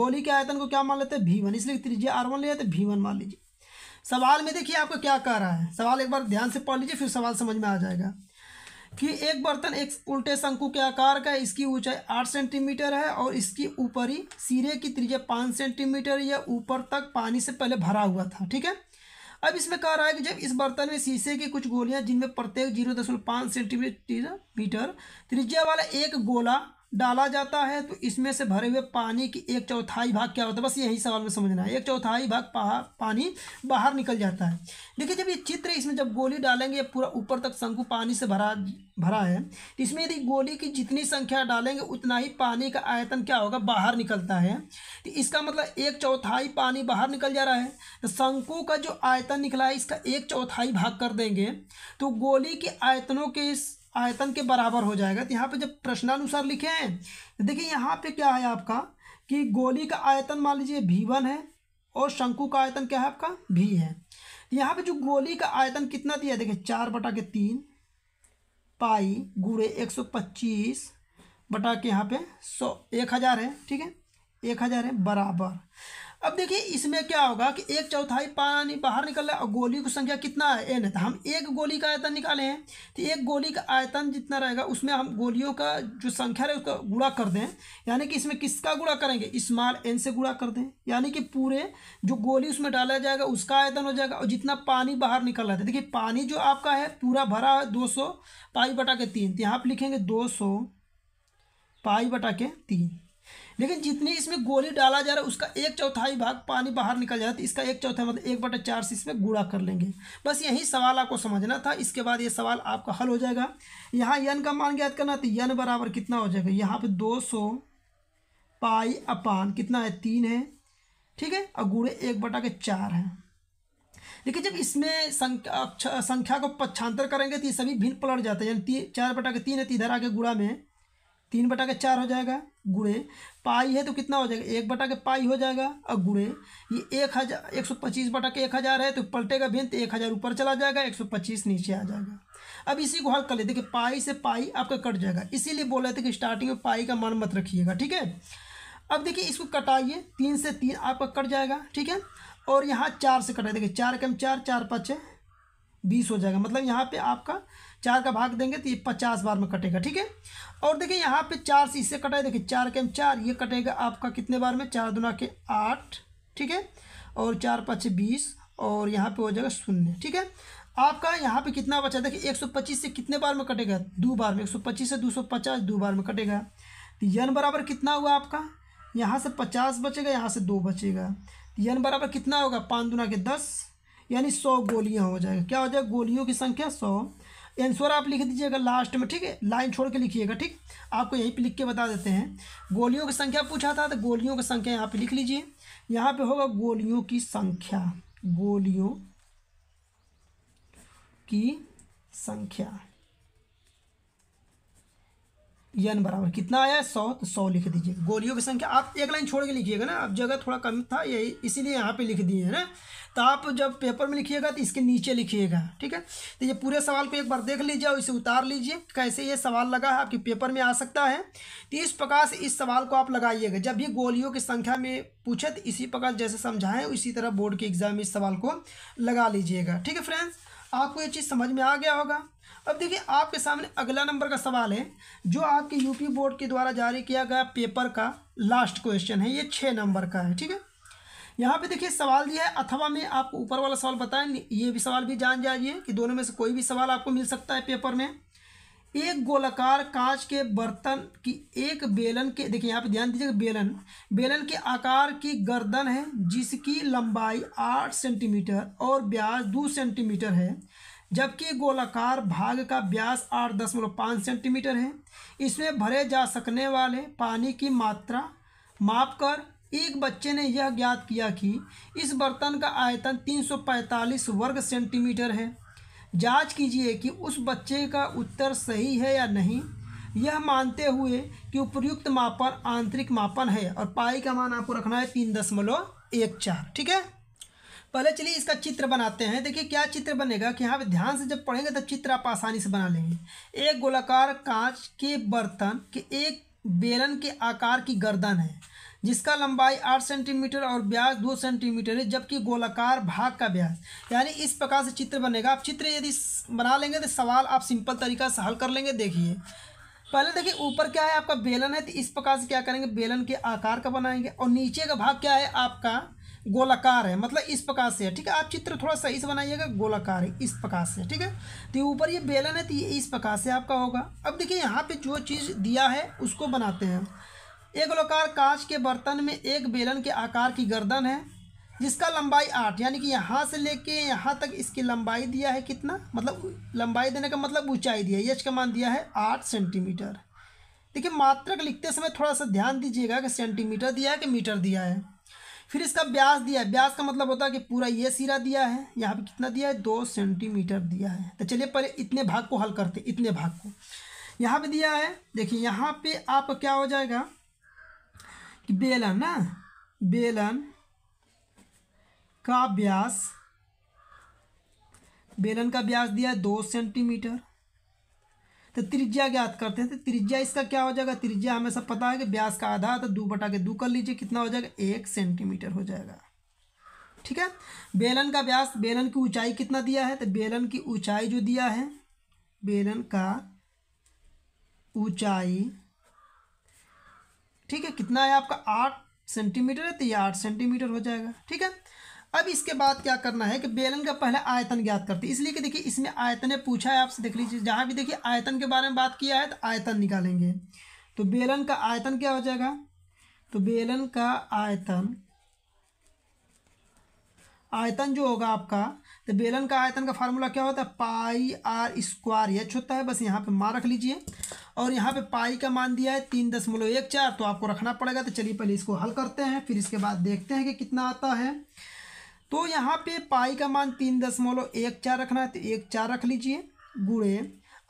गोली के आयतन को क्या मान लेते हैं भी वन इसलिए त्रिज्या आर वन लिया जाते भी वन मान लीजिए सवाल में देखिए आपको क्या कह रहा है सवाल एक बार ध्यान से पढ़ लीजिए फिर सवाल समझ में आ जाएगा फिर एक बर्तन एक उल्टे शंकु के आकार का इसकी ऊंचाई आठ सेंटीमीटर है और इसकी ऊपरी सिरे की त्रिज्या पाँच सेंटीमीटर या ऊपर तक पानी से पहले भरा हुआ था ठीक है अब इसमें कह रहा है कि जब इस बर्तन में शीशे की कुछ गोलियां जिनमें प्रत्येक जीरो दशमलव पाँच सेंटीमीटर मीटर त्रिज्या वाला एक गोला डाला जाता है तो इसमें से भरे हुए पानी की एक चौथाई भाग क्या होता है बस यही सवाल में समझना है एक चौथाई भाग पानी बाहर निकल जाता है देखिए जब ये चित्र इसमें जब गोली डालेंगे पूरा ऊपर तक शंकु पानी से भरा भरा है तो इसमें यदि गोली की जितनी संख्या डालेंगे उतना ही पानी का आयतन क्या होगा बाहर निकलता है तो इसका मतलब एक चौथाई पानी बाहर निकल जा रहा है तो शंकु का जो आयतन निकला है इसका एक चौथाई भाग कर देंगे तो गोली के आयतनों के आयतन के बराबर हो जाएगा तो यहाँ पे जब प्रश्नानुसार लिखे हैं तो देखिए यहाँ पे क्या है आपका कि गोली का आयतन मान लीजिए भी वन है और शंकु का आयतन क्या है आपका भी है तो यहाँ पे जो गोली का आयतन कितना दिया देखिए चार बटा के तीन पाई गुड़े एक सौ पच्चीस बटा के यहाँ पे सौ एक हज़ार है ठीक है एक हज़ार है बराबर अब देखिए इसमें क्या होगा कि एक चौथाई पानी बाहर निकल रहा है और गोली की संख्या कितना है एन है तो हम एक गोली का आयतन निकाले हैं तो एक गोली का आयतन जितना रहेगा उसमें हम गोलियों का जो संख्या है उसका गुणा कर दें यानी कि इसमें किसका गुणा करेंगे स्मॉल एन से गुणा कर दें यानी कि पूरे जो गोली उसमें डाला जाएगा उसका आयतन हो जाएगा और जितना पानी बाहर निकल रहा था तो देखिए पानी जो आपका है पूरा भरा है दो सौ पाई बटा के तीन तो यहाँ आप लिखेंगे दो सौ पाई बटा के तीन लेकिन जितने इसमें गोली डाला जा रहा है उसका एक चौथाई भाग पानी बाहर निकल जा रहा है इसका एक चौथाई मतलब एक बटा चार से इसमें गुड़ा कर लेंगे बस यही सवाल आपको समझना था इसके बाद ये सवाल आपका हल हो जाएगा यहाँ यन का मान ज्ञात करना तो यन बराबर कितना हो जाएगा यहाँ पर दो पाई अपान कितना है तीन है ठीक है और गुड़े एक बटा के चार हैं लेकिन जब इसमें संख्या संख्या को पक्षांतर करेंगे तो ये सभी भिन्न पलट जाते हैं यानी चार बटा के तीन है तो इधर गुड़ा में तीन बटा के चार हो जाएगा गुड़े पाई है तो कितना हो जाएगा एक बटा के पाई हो जाएगा और गुड़े ये एक हज़ार एक सौ पच्चीस बटा के एक हज़ार है तो पलटेगा भिन्न तो एक हज़ार ऊपर चला जाएगा एक सौ पच्चीस नीचे आ जाएगा अब इसी को हल कर ले देखिए पाई से पाई आपका कट जाएगा इसीलिए बोल रहे थे कि स्टार्टिंग में पाई का मान मत रखिएगा ठीक है अब देखिए इसको कटाइए तीन से तीन आपका कट जाएगा ठीक है और यहाँ चार से कटाइए देखिए चार कम चार चार पाँच बीस हो जाएगा मतलब यहाँ पर आपका चार का भाग देंगे तो ये पचास बार में कटेगा ठीक है और देखिए यहाँ पे चार से इससे कटाए देखिए चार के हम चार ये कटेगा आपका कितने बार में चार दुना के आठ ठीक है और चार पाँच बीस और यहाँ पे हो जाएगा शून्य ठीक है आपका यहाँ पे कितना बचा देखिए पच्चीस से कितने बार में कटेगा दो बार में पच्चीस से पचास दो बार में कटेगा तो यन बराबर कितना हुआ आपका यहाँ से पचास बचेगा यहाँ से दो बचेगा तो यन बराबर कितना होगा पाँच दुना के दस यानी सौ गोलियाँ हो जाएगा क्या हो जाएगा गोलियों की संख्या सौ आंसर आप लिख दीजिएगा लास्ट में ठीक है लाइन छोड़ के लिखिएगा ठीक आपको यहीं पे लिख के बता देते हैं गोलियों की संख्या पूछा था तो गोलियों की संख्या यहाँ पे लिख लीजिए यहाँ पे होगा गोलियों की संख्या गोलियों की संख्या यन बराबर कितना आया है सौ तो सौ लिख दीजिए गोलियों की संख्या आप एक लाइन छोड़ के लिखिएगा ना आप जगह थोड़ा कम था यही इसीलिए यहाँ पे लिख दिए है ना तो आप जब पेपर में लिखिएगा तो इसके नीचे लिखिएगा ठीक है तो ये पूरे सवाल को एक बार देख लीजिए और इसे उतार लीजिए कैसे ये सवाल लगा है आपके पेपर में आ सकता है तो इस प्रकार से इस सवाल को आप लगाइएगा जब भी गोलियों की संख्या में पूछे तो इसी प्रकार जैसे समझाएं इसी तरह बोर्ड के एग्जाम में इस सवाल को लगा लीजिएगा ठीक है फ्रेंड्स आपको ये चीज़ समझ में आ गया होगा अब देखिए आपके सामने अगला नंबर का सवाल है जो आपके यूपी बोर्ड के द्वारा जारी किया गया पेपर का लास्ट क्वेश्चन है ये छः नंबर का है ठीक है यहाँ पे देखिए सवाल दिया है अथवा में आपको ऊपर वाला सवाल बताएं ये भी सवाल भी जान जाइए कि दोनों में से कोई भी सवाल आपको मिल सकता है पेपर में एक गोलाकार कांच के बर्तन की एक बेलन के देखिए यहाँ पे ध्यान दीजिएगा बेलन बेलन के आकार की गर्दन है जिसकी लंबाई आठ सेंटीमीटर और ब्याज दो सेंटीमीटर है जबकि गोलाकार भाग का ब्यास आठ दशमलव पाँच सेंटीमीटर है इसमें भरे जा सकने वाले पानी की मात्रा माप कर एक बच्चे ने यह ज्ञात किया कि इस बर्तन का आयतन 345 वर्ग सेंटीमीटर है जांच कीजिए कि उस बच्चे का उत्तर सही है या नहीं यह मानते हुए कि उपयुक्त मापन आंतरिक मापन है और पाई का मान आपको रखना है तीन दशमलव एक चार ठीक है पहले चलिए इसका चित्र बनाते हैं देखिए क्या चित्र बनेगा कि यहाँ पे ध्यान से जब पढ़ेंगे तो चित्र आप आसानी से बना लेंगे एक गोलाकार कांच के बर्तन के एक बेलन के आकार की गर्दन है जिसका लंबाई आठ सेंटीमीटर और ब्याज दो सेंटीमीटर है जबकि गोलाकार भाग का ब्याज यानी इस प्रकार से चित्र बनेगा आप चित्र यदि बना लेंगे तो सवाल आप सिंपल तरीका से हल कर लेंगे देखिए पहले देखिए ऊपर क्या है आपका बेलन है तो इस प्रकार से क्या करेंगे बेलन के आकार का बनाएंगे और नीचे का भाग क्या है आपका गोलाकार है मतलब इस प्रकार से है ठीक है आप चित्र थोड़ा सही से बनाइएगा गोलाकार है इस प्रकार से ठीक है तो ऊपर ये बेलन है तो ये इस प्रकार से आपका होगा अब देखिए यहाँ पे जो चीज़ दिया है उसको बनाते हैं एक गोलाकार कांच के बर्तन में एक बेलन के आकार की गर्दन है जिसका लंबाई आठ यानी कि यहाँ से लेके यहाँ तक इसकी लंबाई दिया है कितना मतलब लंबाई देने का मतलब ऊंचाई दिया है यच का मान दिया है आठ सेंटीमीटर देखिए मात्रक लिखते समय थोड़ा सा ध्यान दीजिएगा कि सेंटीमीटर दिया है कि मीटर दिया है फिर इसका ब्यास दिया है ब्यास का मतलब होता है कि पूरा ये सिरा दिया है यहाँ पर कितना दिया है दो सेंटीमीटर दिया है तो चलिए पहले इतने भाग को हल करते इतने भाग को यहाँ पर दिया है देखिए यहाँ पर आप क्या हो जाएगा कि बेलन ना बेलन का ब्यास बेलन का ब्यास दिया है दो सेंटीमीटर तो त्रिज्या ज्ञात करते हैं तो त्रिज्या इसका क्या हो जाएगा त्रिज्या हमें सब पता है कि ब्यास का आधा तो दो बटा के दो कर लीजिए कितना हो जाएगा एक सेंटीमीटर हो जाएगा ठीक है बेलन का ब्यास बेलन की ऊंचाई कितना दिया है तो बेलन की ऊंचाई जो दिया है बेलन का ऊंचाई ठीक है कितना है आपका आठ सेंटीमीटर है तो ये आठ सेंटीमीटर हो जाएगा ठीक है अब इसके बाद क्या करना है कि बेलन का पहले आयतन ज्ञात करते हैं इसलिए कि देखिए इसमें आयतने पूछा है आपसे देख लीजिए जहाँ भी देखिए आयतन के बारे में बात किया है तो आयतन निकालेंगे तो बेलन का आयतन क्या हो जाएगा तो बेलन का आयतन आयतन जो होगा आपका तो बेलन का आयतन का फार्मूला क्या होता है पाई आर स्क्वायर एच होता है बस यहाँ पे मार रख लीजिए और यहाँ पे पाई का मान दिया है तीन दशमलव एक चार तो आपको रखना पड़ेगा तो चलिए पहले इसको हल करते हैं फिर इसके बाद देखते हैं कि कितना आता है तो यहाँ पे पाई का मान तीन दशमलव एक चार रखना है तो एक चार रख लीजिए गुड़े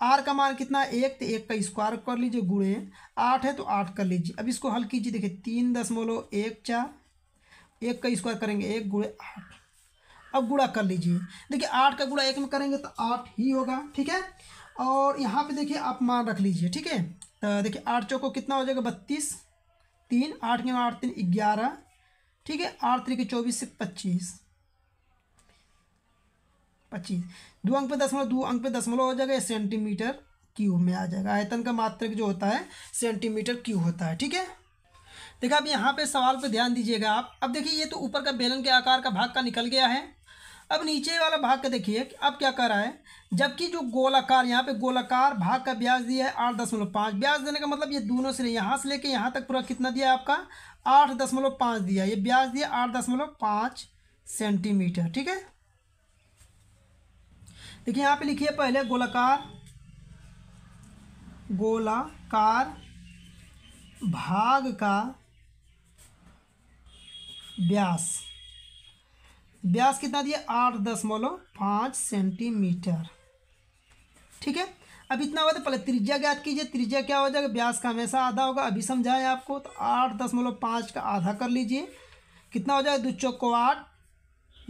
आर का मान कितना है एक तो एक का स्क्वायर कर लीजिए गुड़े आठ है तो आठ कर लीजिए अब इसको हल कीजिए देखिए तीन दशमलव एक चार एक का स्क्वायर करेंगे एक गुड़े आठ अब गुड़ा कर लीजिए देखिए आठ का गुड़ा एक में करेंगे तो आठ ही होगा ठीक है और यहाँ पे देखिए आप मान रख लीजिए ठीक है तो देखिए आठ चौको कितना हो जाएगा बत्तीस तीन आठ के आठ तीन ग्यारह ठीक है आठ तरीके चौबीस से पच्चीस पच्चीस दो अंक पे दसमलव दो अंक पे दसमलव हो जाएगा सेंटीमीटर क्यूब में आ जाएगा आयतन का मात्रक जो होता है सेंटीमीटर क्यूब होता है ठीक है देखिए आप यहाँ पे सवाल पे ध्यान दीजिएगा आप अब देखिए ये तो ऊपर का बेलन के आकार का भाग का निकल गया है अब नीचे वाला भाग का देखिए अब क्या कर रहा है जबकि जो गोलाकार यहाँ पे गोलाकार भाग का ब्याज दिया है आठ दशमलव पाँच ब्याज देने का मतलब ये दोनों से यहाँ से लेके यहाँ तक पूरा कितना दिया है आपका आठ दशमलव पाँच दिया ये ब्याज दिया आठ दशमलव पाँच सेंटीमीटर ठीक है देखिए यहाँ पे लिखिए पहले गोलाकार गोलाकार भाग का ब्यास व्यास कितना दिया आठ दशमलव पाँच सेंटीमीटर ठीक है अब इतना हुआ तो पहले त्रिज्या ज्ञात कीजिए त्रिज्या क्या हो जाएगा ब्यास का हमेशा आधा होगा अभी समझाएं आपको तो आठ दशमलव पाँच का आधा कर लीजिए कितना हो जाएगा दो चौको आठ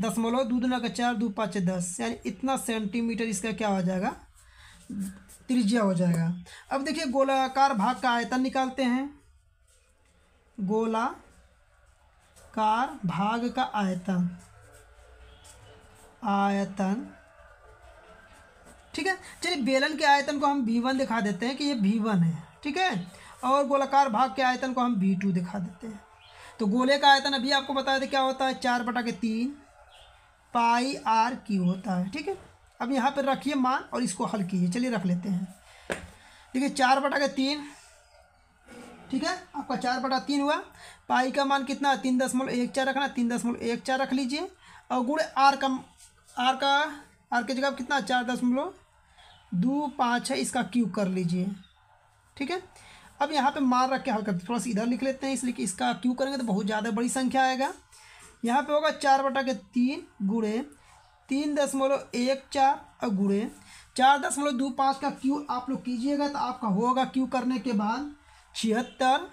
दशमलव दो दुना का चार दो पाँच दस यानी इतना सेंटीमीटर इसका क्या हो जाएगा त्रिज्या हो जाएगा अब देखिए गोलाकार भाग का आयतन निकालते हैं गोलाकार भाग का आयतन आयतन ठीक है चलिए बेलन के आयतन को हम वन दिखा देते हैं कि ये वन है ठीक है और गोलाकार भाग के आयतन को हम बी टू दिखा देते हैं तो गोले का आयतन अभी आपको बताया था क्या होता है चार बटा के तीन पाई आर क्यू होता है ठीक है अब यहाँ पर रखिए मान और इसको हल कीजिए चलिए रख लेते हैं देखिए चार बटा के तीन ठीक है आपका चार बटा तीन हुआ पाई का मान कितना तीन दशमलव एक चार रखना तीन दशमलव एक चार रख लीजिए और गुड़ आर का आर का आर की जगह कितना चार दशमलव दो पाँच है इसका क्यूब कर लीजिए ठीक है अब यहाँ पे मार रख के हल करते थोड़ा सा इधर लिख लेते हैं इसलिए कि इसका क्यू करेंगे तो बहुत ज़्यादा बड़ी संख्या आएगा यहाँ पे होगा चार बटा के तीन गुड़े तीन दशमलव एक चार और गुड़े चार दशमलव दो पाँच का क्यू आप लोग कीजिएगा तो आपका होगा क्यू करने के बाद छिहत्तर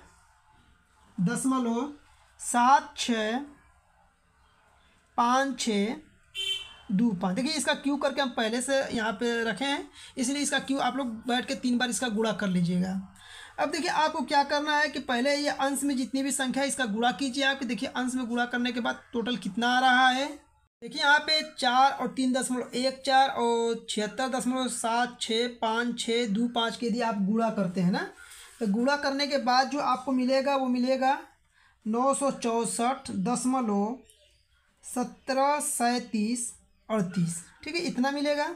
दशमलव सात छ पाँच छः पाँच देखिए इसका क्यू करके हम पहले से यहाँ पे रखे हैं इसलिए इसका क्यू आप लोग बैठ के तीन बार इसका गुड़ा कर लीजिएगा अब देखिए आपको क्या करना है कि पहले ये अंश में जितनी भी संख्या है इसका गुड़ा कीजिए आप देखिए अंश में गुड़ा करने के बाद टोटल कितना आ रहा है देखिए यहाँ पे चार और तीन दशमलव एक चार और छिहत्तर दशमलव सात छः पाँच छः दो पाँच के यदि आप गुड़ा करते हैं ना तो गुड़ा करने के बाद जो आपको मिलेगा वो मिलेगा नौ सौ चौंसठ दशमलव सत्रह सैंतीस अड़तीस ठीक है इतना मिलेगा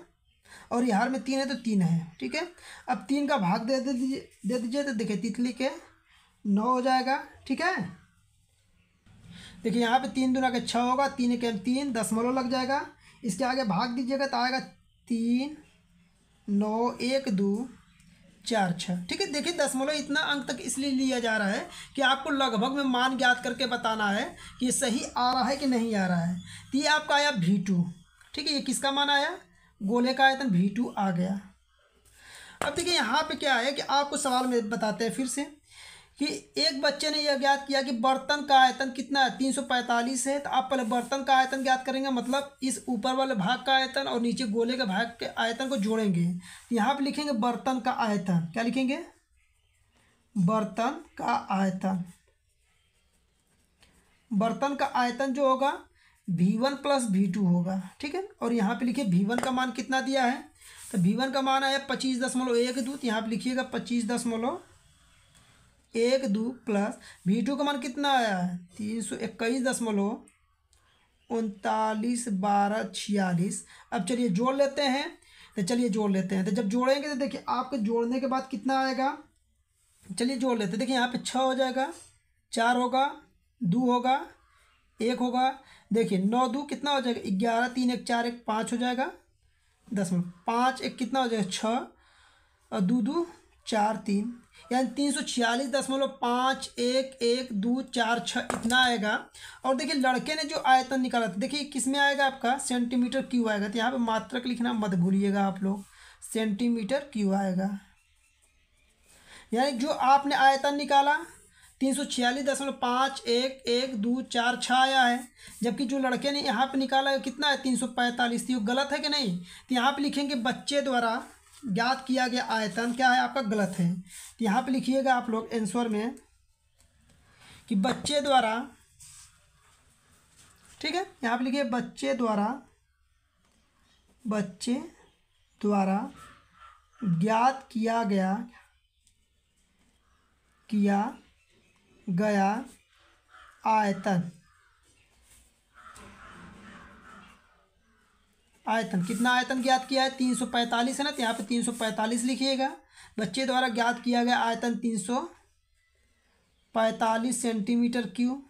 और यहाँ में तीन है तो तीन है ठीक है अब तीन का भाग दे दीजिए दे दीजिए तो देखिए तितली के नौ हो जाएगा ठीक है देखिए यहाँ पे तीन दुना के छः होगा तीन के तीन दसमलव लग जाएगा इसके आगे भाग दीजिएगा तो आएगा तीन नौ एक दो चार छः ठीक है देखिए दसमलव इतना अंक तक इसलिए लिया जा रहा है कि आपको लगभग में मान ज्ञात करके बताना है कि सही आ रहा है कि नहीं आ रहा है तो ये आपका आया भी टू ठीक है ये किसका मान आया गोले का आयतन भी टू आ गया अब देखिए यहाँ पे क्या है कि आपको सवाल में बताते हैं फिर से कि एक बच्चे ने यह ज्ञात किया कि बर्तन का आयतन कितना है तीन सौ पैंतालीस है तो आप पहले बर्तन का आयतन ज्ञात करेंगे मतलब इस ऊपर वाले भाग का आयतन और नीचे गोले के भाग के आयतन को जोड़ेंगे यहाँ पर लिखेंगे बर्तन का आयतन क्या लिखेंगे बर्तन का आयतन बर्तन का आयतन जो होगा V one plus V two होगा ठीक है और यहाँ पे लिखिए वी वन का मान कितना दिया है तो वी वन का मान आया पच्चीस दशमलव एक दो तो यहाँ पे लिखिएगा पच्चीस दशमलव एक दो प्लस वी टू का मान कितना आया है तीन सौ इक्कीस दशमलव उनतालीस बारह छियालीस अब चलिए जोड़ लेते हैं तो चलिए जोड़ लेते हैं तो जब जोड़ेंगे तो देखिए आपके जोड़ने के बाद कितना आएगा चलिए जोड़ लेते हैं देखिए यहाँ पे छः हो जाएगा चार होगा दो होगा एक होगा देखिए नौ दो कितना हो जाएगा ग्यारह तीन एक चार एक पाँच हो जाएगा दस में पाँच एक कितना हो जाएगा छः और दो दो चार तीन यानी तीन सौ छियालीस दशमलव पाँच एक एक दो चार छः इतना आएगा और देखिए लड़के ने जो आयतन निकाला था देखिए किस में आएगा आपका सेंटीमीटर क्यू आएगा तो यहाँ पे मात्रक लिखना मत भूलिएगा आप लोग सेंटीमीटर क्यू आएगा यानी जो आपने आयतन निकाला तीन सौ छियालीस दशमलव पाँच एक एक दो चार छः आया है जबकि जो लड़के ने यहाँ पे निकाला है कितना है तीन सौ पैंतालीस थी तो गलत है कि नहीं तो यहाँ पे लिखेंगे बच्चे द्वारा ज्ञात किया गया आयतन क्या है आपका गलत है तो यहाँ पे लिखिएगा आप लोग आंसर में कि बच्चे द्वारा ठीक है यहाँ पे लिखिए बच्चे द्वारा बच्चे द्वारा ज्ञात किया गया किया गया आयतन आयतन कितना आयतन ज्ञात किया है तीन सौ पैंतालीस है ना तो यहाँ पे तीन सौ पैंतालीस लिखिएगा बच्चे द्वारा ज्ञात किया गया आयतन तीन सौ पैंतालीस सेंटीमीटर क्यू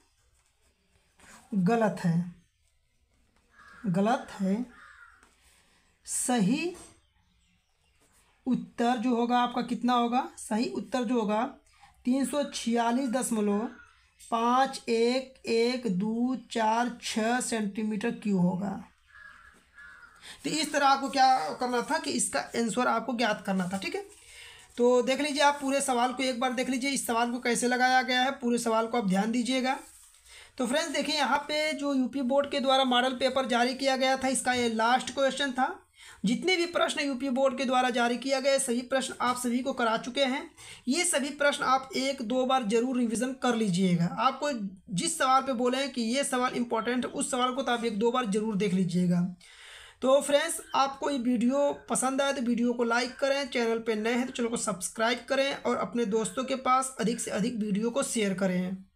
गलत है गलत है सही उत्तर जो होगा आपका कितना होगा सही उत्तर जो होगा तीन सौ छियालीस दशमलव पाँच एक एक दो चार छः सेंटीमीटर क्यू होगा तो इस तरह आपको क्या करना था कि इसका आंसर आपको ज्ञात करना था ठीक है तो देख लीजिए आप पूरे सवाल को एक बार देख लीजिए इस सवाल को कैसे लगाया गया है पूरे सवाल को आप ध्यान दीजिएगा तो फ्रेंड्स देखिए यहाँ पे जो यूपी बोर्ड के द्वारा मॉडल पेपर जारी किया गया था इसका ये लास्ट क्वेश्चन था जितने भी प्रश्न यूपी बोर्ड के द्वारा जारी किया गया सभी प्रश्न आप सभी को करा चुके हैं ये सभी प्रश्न आप एक दो बार जरूर रिविज़न कर लीजिएगा आपको जिस सवाल पे बोले हैं कि ये सवाल इंपॉर्टेंट है उस सवाल को तो आप एक दो बार जरूर देख लीजिएगा तो फ्रेंड्स आपको ये वीडियो पसंद आए तो वीडियो को लाइक करें चैनल पे नए हैं तो चैनल को सब्सक्राइब करें और अपने दोस्तों के पास अधिक से अधिक वीडियो को शेयर करें